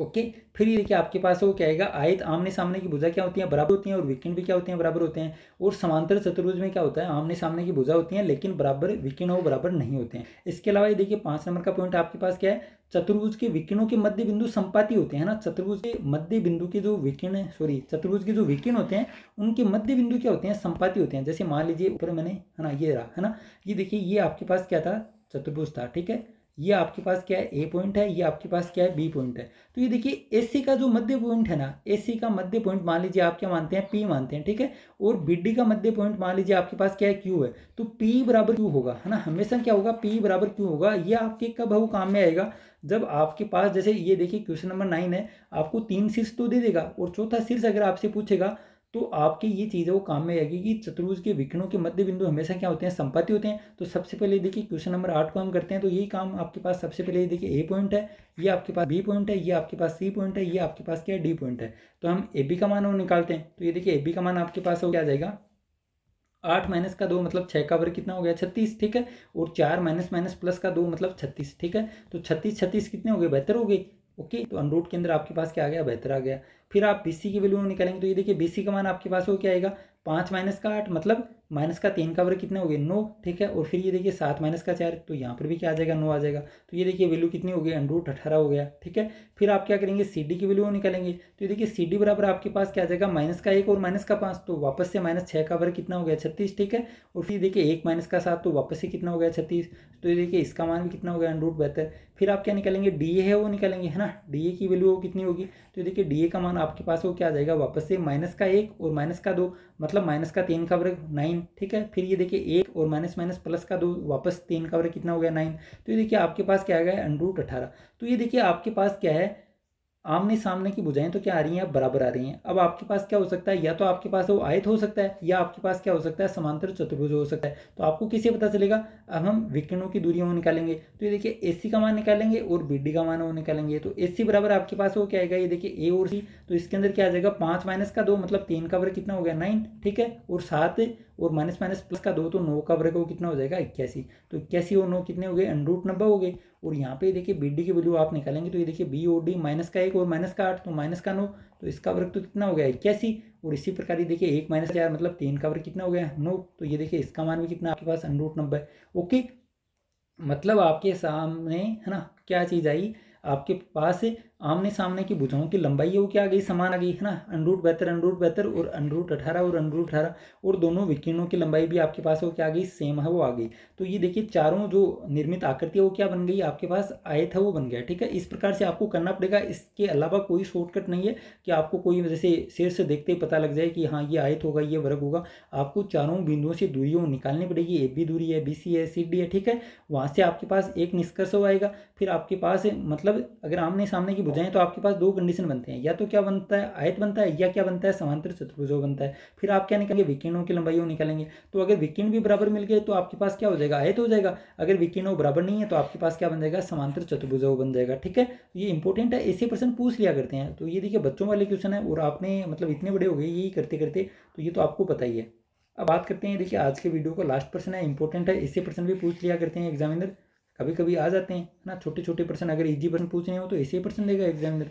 ओके फिर ये देखिए आपके पास वो क्या आयत आमने सामने की भुजा क्या होती है बराबर होती है और विकिण भी क्या होते हैं बराबर होते हैं और समांतर चतुर्भुज में क्या होता है आमने सामने की भुजा होती है लेकिन बराबर विकिरण और बराबर नहीं होते हैं इसके अलावा ये देखिए पाँच नंबर का पॉइंट आपके पास क्या है चतुर्भुज के विकिणों के मध्य बिंदु संपाति होते हैं ना चतुर्भुज के मध्य बिंदु के जो विकिरण सॉरी चतुर्भुज के जो विकिण होते हैं उनके मध्य बिंदु क्या होते हैं संपाति होते हैं जैसे मान लीजिए ऊपर मैंने है ना ये रहा है ना ये देखिए ये आपके पास क्या था चतुर्भुज था ठीक है ये आपके पास क्या है ए पॉइंट है ये आपके पास क्या है बी पॉइंट है तो ये देखिए एसी का जो मध्य पॉइंट है ना एसी का मध्य पॉइंट मान लीजिए आप क्या मानते हैं पी मानते हैं ठीक है और बीडी का मध्य पॉइंट मान लीजिए आपके पास क्या है क्यू है तो पी बराबर क्यू होगा है ना हमेशा क्या होगा पी बराबर क्यू होगा ये आपके कब हो काम में आएगा जब आपके पास जैसे ये देखिए क्वेश्चन नंबर नाइन है आपको तीन शीर्ष तो दे देगा और चौथा शीर्ष अगर आपसे पूछेगा तो आपकी ये चीज़ें वो काम में आएगी कि चतुर्भुज के विकर्णों के मध्य बिंदु हमेशा क्या होते हैं संपत्ति होते हैं तो सबसे पहले देखिए क्वेश्चन नंबर आठ को हम करते हैं तो यही काम आपके पास सबसे पहले देखिए ए पॉइंट है ये आपके पास बी पॉइंट है ये आपके पास सी पॉइंट है ये आपके पास क्या डी पॉइंट है तो हम ए बी का मान और निकालते हैं तो ये देखिए ए बी का मान आपके पास हो क्या जाएगा आठ माइनस का दो मतलब छः का वर्ग कितना हो गया छत्तीस ठीक है और चार माइनस माइनस प्लस का दो मतलब छत्तीस ठीक है तो छत्तीस छत्तीस कितने हो गए बेहतर हो गए ओके तो अनरूट के अंदर आपके पास क्या आ गया बेहतर आ गया फिर आप बी की वैल्यू निकालेंगे तो ये देखिए बी का मान आपके पास हो क्या आएगा पाँच माइनस का आठ मतलब माइनस का तीन का वर्ग कितना हो गया नौ ठीक है और फिर ये देखिए सात माइनस का चार तो यहाँ पर भी क्या आ जाएगा नौ आ जाएगा तो ये देखिए वैल्यू कितनी हो गई अंडरूट अठारह हो गया ठीक है फिर आप क्या करेंगे सी डी की वैल्यू निकालेंगे तो ये देखिए सी डी बराबर आपके पास क्या आ जाएगा माइनस का एक और माइनस का पाँच तो वापस से माइनस छः का वर्ग कितना हो गया छत्तीस ठीक है और फिर देखिए एक माइनस का सात तो वापस से कितना हो गया छत्तीस तो ये देखिए इसका मान भी कितना हो गया अंडरूट बेहतर फिर आप क्या निकालेंगे डी है वो निकालेंगे है ना डी ए की वैल्यू कितनी होगी तो ये देखिए डी का मान आपके पास वो क्या जाएगा वापस से माइनस का एक और माइनस का दो मतलब माइनस का तीन का वर्ग नाइन ठीक है फिर ये देखिए एक और माइनस माइनस प्लस का दो वापस तीन का वर्ग कितना हो गया नाइन तो ये देखिए आपके पास क्या आ गया अंडरूट अठारह तो ये देखिए आपके पास क्या है आमने सामने की बुझाएं तो क्या आ रही हैं अब बराबर आ रही हैं अब आपके पास क्या हो सकता है या तो आपके पास वो आयत हो सकता है या आपके पास क्या हो सकता है समांतर चतुर्भुज हो सकता है तो आपको किसे पता चलेगा अब हम विकर्णों की दूरी वो निकालेंगे तो ये देखिए ए का मान निकालेंगे और बी का मान वो निकालेंगे तो ए बराबर आपके पास वो क्या आएगा ये देखिए ए और सी तो इसके अंदर क्या आ जाएगा पाँच माइनस का दो मतलब तीन का वर्ग कितना हो गया नाइन ठीक है और सात और माइनस माइनस प्लस का दो तो नौ का वर्ग वो कितना हो जाएगा इक्यासी तो इक्यासी और नौ कितने हो गए अनरूट नब्बे हो गए और यहाँ पे देखिए बी डी की वैल्यू आप निकालेंगे तो ये देखिए बी ओ डी माइनस का एक और माइनस का आठ तो माइनस का नौ तो इसका वर्ग तो कितना हो गया इक्यासी और इसी प्रकार ये देखिए एक माइनस चार मतलब तीन का वर्ग कितना हो गया नौ तो ये देखिए इसका मान भी कितना आपके पास अनरूट नब्बे ओके मतलब आपके सामने है ना क्या चीज़ आई आपके पास आमने सामने की भुजाओं की लंबाई है वो क्या आ गई समान आ गई है ना अनरूट बेहतर अनरूट बेहतर और अनरूट अठारह और अनरूट अठारह और दोनों विकिरणों की लंबाई भी आपके पास वो क्या आ गई सेम है वो आ गई तो ये देखिए चारों जो निर्मित आकृति है वो क्या बन गई आपके पास आयत है वो बन गया ठीक है इस प्रकार से आपको करना पड़ेगा इसके अलावा कोई शॉर्टकट नहीं है कि आपको कोई जैसे शेर से देखते ही पता लग जाए कि हाँ ये आयत होगा ये वर्ग होगा आपको चारों बिंदुओं से दूरियों निकालनी पड़ेगी ए बी दूरी है बी सी है सी डी है ठीक है वहाँ से आपके पास एक निष्कर्ष हो आएगा फिर आपके पास मतलब अगर आमने सामने की हो जाएं तो आपके पास दो कंडीशन बनते हैं या तो क्या बनता है आयत बनता है या क्या बनता है समांतर चतुर्भुज बनता है फिर आप क्या निकालेंगे विकिरणों की लंबाई निकालेंगे तो अगर विकिरण भी बराबर मिल गए तो आपके पास क्या हो जाएगा आयत हो जाएगा अगर विकिरण बराबर नहीं है तो आपके पास क्या बन जाएगा समांतर चतुर्भुज बन जाएगा ठीक है ये इंपॉर्टेंट है ऐसे प्रश्न पूछ लिया करते हैं तो ये देखिए बच्चों वाले क्वेश्चन है और आपने मतलब इतने बड़े हो गए यही करते करते तो ये तो आपको पता ही है अब बात करते हैं देखिए आज के वीडियो का लास्ट प्रश्न है इंपॉर्टेंट है इससे प्रश्न भी पूछ लिया करते हैं एग्जामिनर कभी कभी आ जाते हैं ना छोटे छोटे प्रश्न अगर इजी प्रश्न पूछ रहे हो तो ऐसे प्रश्न देगा एग्जामिनर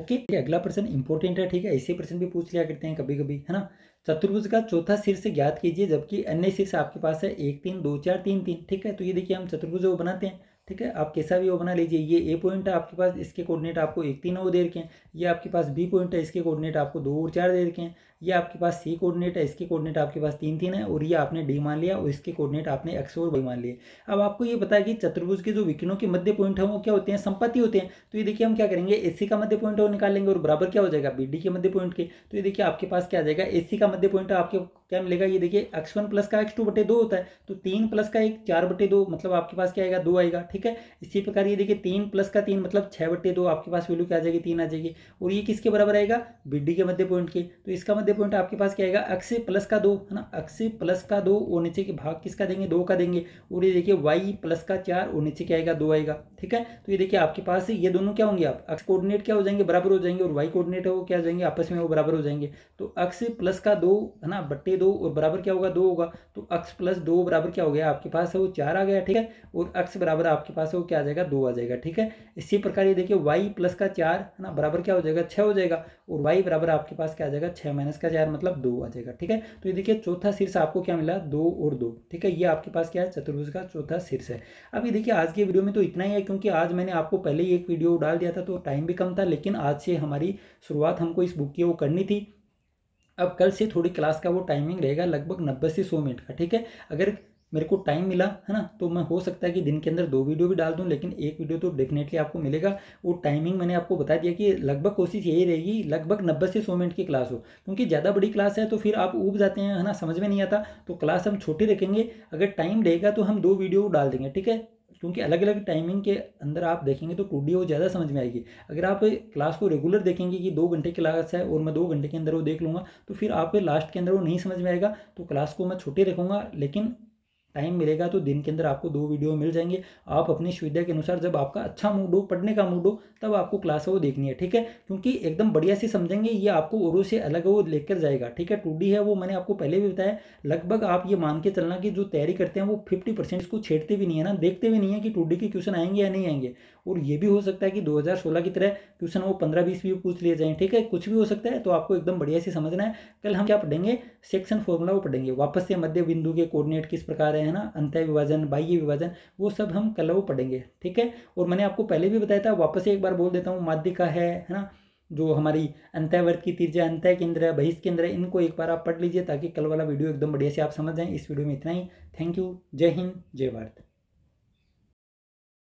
ओके okay, अगला प्रश्न इंपॉर्टेंट है ठीक है ऐसे प्रश्न भी पूछ लिया करते हैं कभी कभी है ना चतुर्भुज का चौथा शीर्ष ज्ञात कीजिए जबकि अन्य शीर्ष आपके पास है एक तीन दो चार तीन तीन ठीक है तो ये देखिए हम चतुर्भुज वो बनाते हैं ठीक है आप कैसा भी वो बना लीजिए ये ए पॉइंट है आपके पास इसके कोऑर्डिनेट आपको एक तीन वो दे रखे हैं ये आपके पास बी पॉइंट है इसके कोऑर्डिनेट आपको दो और चार दे रखे हैं ये आपके पास सी कोऑर्डिनेट है इसके कोऑर्डिनेट आपके पास तीन तीन है और ये आपने डी मान लिया और इसके कोऑर्डिनेट आपने एक्स और वाई मान लिए अब आपको ये बताया कि चतुर्भुज के जो विकिनों के मध्य पॉइंट है वो क्या होते हैं संपत्ति होते हैं तो ये देखिए हम क्या करेंगे ए का मध्य पॉइंट वो निकालेंगे और बराबर क्या हो जाएगा बी के मध्य पॉइंट के तो ये देखिए आपके पास क्या आ जाएगा ए का मध्य पॉइंट आपके क्या मिलेगा ये देखिए एक्स वन प्लस का एक्स टू बटे दो होता है तो तीन प्लस का एक चार बटे दो मतलब आपके पास क्या आएगा दो आएगा ठीक है इसी प्रकार ये देखिए तीन प्लस का तीन मतलब छः बटे दो आपके पास वैल्यू क्या आ जाएगी तीन आ जाएगी और ये किसके बराबर आएगा बी के मध्य पॉइंट के तो इसका मध्य मध्य पॉइंट आपके पास क्या आएगा अक्से प्लस का दो है ना अक्से प्लस का दो और नीचे के भाग किसका देंगे दो का देंगे और ये देखिए वाई प्लस का चार और नीचे क्या आएगा दो आएगा ठीक है तो ये देखिए आपके पास ये दोनों क्या होंगे आप अक्स कोऑर्डिनेट क्या हो जाएंगे बराबर हो जाएंगे और वाई कोऑर्डिनेट हो क्या जाएंगे आपस में वो बराबर हो जाएंगे तो अक्स प्लस का दो है ना बट्टे दो और बराबर क्या होगा दो होगा तो अक्स प्लस दो बराबर क्या हो गया आपके पास है वो चार आ गया ठीक है और अक्स बराबर आपके पास वो क्या आ जाएगा दो आ जाएगा ठीक है इसी प्रकार ये देखिए वाई प्लस का चार है ना बराबर क्या हो जाएगा छः हो जाएगा और वाई बराबर आपके पास क्या आ जाएगा छः माइनस का चार मतलब दो आ जाएगा ठीक है तो ये देखिए चौथा शीर्ष आपको क्या मिला दो और दो ठीक है ये आपके पास क्या है चतुर्भुज का चौथा शीर्ष है अब ये देखिए आज के वीडियो में तो इतना ही है क्योंकि आज मैंने आपको पहले ही एक वीडियो डाल दिया था तो टाइम भी कम था लेकिन आज से हमारी शुरुआत हमको इस बुक की वो करनी थी अब कल से थोड़ी क्लास का वो टाइमिंग रहेगा लगभग नब्बे से सौ मिनट का ठीक है अगर मेरे को टाइम मिला है ना तो मैं हो सकता है कि दिन के अंदर दो वीडियो भी डाल दूँ लेकिन एक वीडियो तो डेफिनेटली आपको मिलेगा वो टाइमिंग मैंने आपको बता दिया कि लगभग कोशिश यही रहेगी लगभग नब्बे से सौ मिनट की क्लास हो क्योंकि ज़्यादा बड़ी क्लास है तो फिर आप ऊब जाते हैं है ना समझ में नहीं आता तो क्लास हम छोटी रखेंगे अगर टाइम रहेगा तो हम दो वीडियो डाल देंगे ठीक है क्योंकि अलग अलग टाइमिंग के अंदर आप देखेंगे तो टू वो ज़्यादा समझ में आएगी अगर आप क्लास को रेगुलर देखेंगे कि दो घंटे की क्लास है और मैं दो घंटे के अंदर वो देख लूँगा तो फिर आप लास्ट के अंदर वो नहीं समझ में आएगा तो क्लास को मैं छोटी रखूँगा लेकिन टाइम मिलेगा तो दिन के अंदर आपको दो वीडियो मिल जाएंगे आप अपनी सुविधा के अनुसार जब आपका अच्छा मूड हो पढ़ने का मूड हो तब आपको क्लास है वो देखनी है ठीक है क्योंकि एकदम बढ़िया से समझेंगे ये आपको और से अलग वो लेकर जाएगा ठीक है टू है वो मैंने आपको पहले भी बताया लगभग आप ये मान के चलना कि जो तैयारी करते हैं वो फिफ्टी परसेंट छेड़ते भी नहीं है ना देखते भी नहीं है कि टू के क्वेश्चन आएंगे या नहीं आएंगे और ये भी हो सकता है कि 2016 की तरह क्वेश्चन वो 15-20 भी पूछ लिए जाएँ ठीक है कुछ भी हो सकता है तो आपको एकदम बढ़िया से समझना है कल हम क्या पढ़ेंगे सेक्शन फॉर्मूला वो पढ़ेंगे वापस से मध्य बिंदु के कोऑर्डिनेट किस प्रकार है ना अंत विभाजन बाह्य विभाजन वो सब हम कल वो पढ़ेंगे ठीक है और मैंने आपको पहले भी बताया था वापस से एक बार बोल देता हूँ माध्य है है ना जो हमारी अंत्यवर्त की तीर्जा अंतः केंद्र है बहिष्ठ केंद्र है इनको एक बार आप पढ़ लीजिए ताकि कल वाला वीडियो एकदम बढ़िया से आप समझ जाएं इस वीडियो में इतना ही थैंक यू जय हिंद जय भारत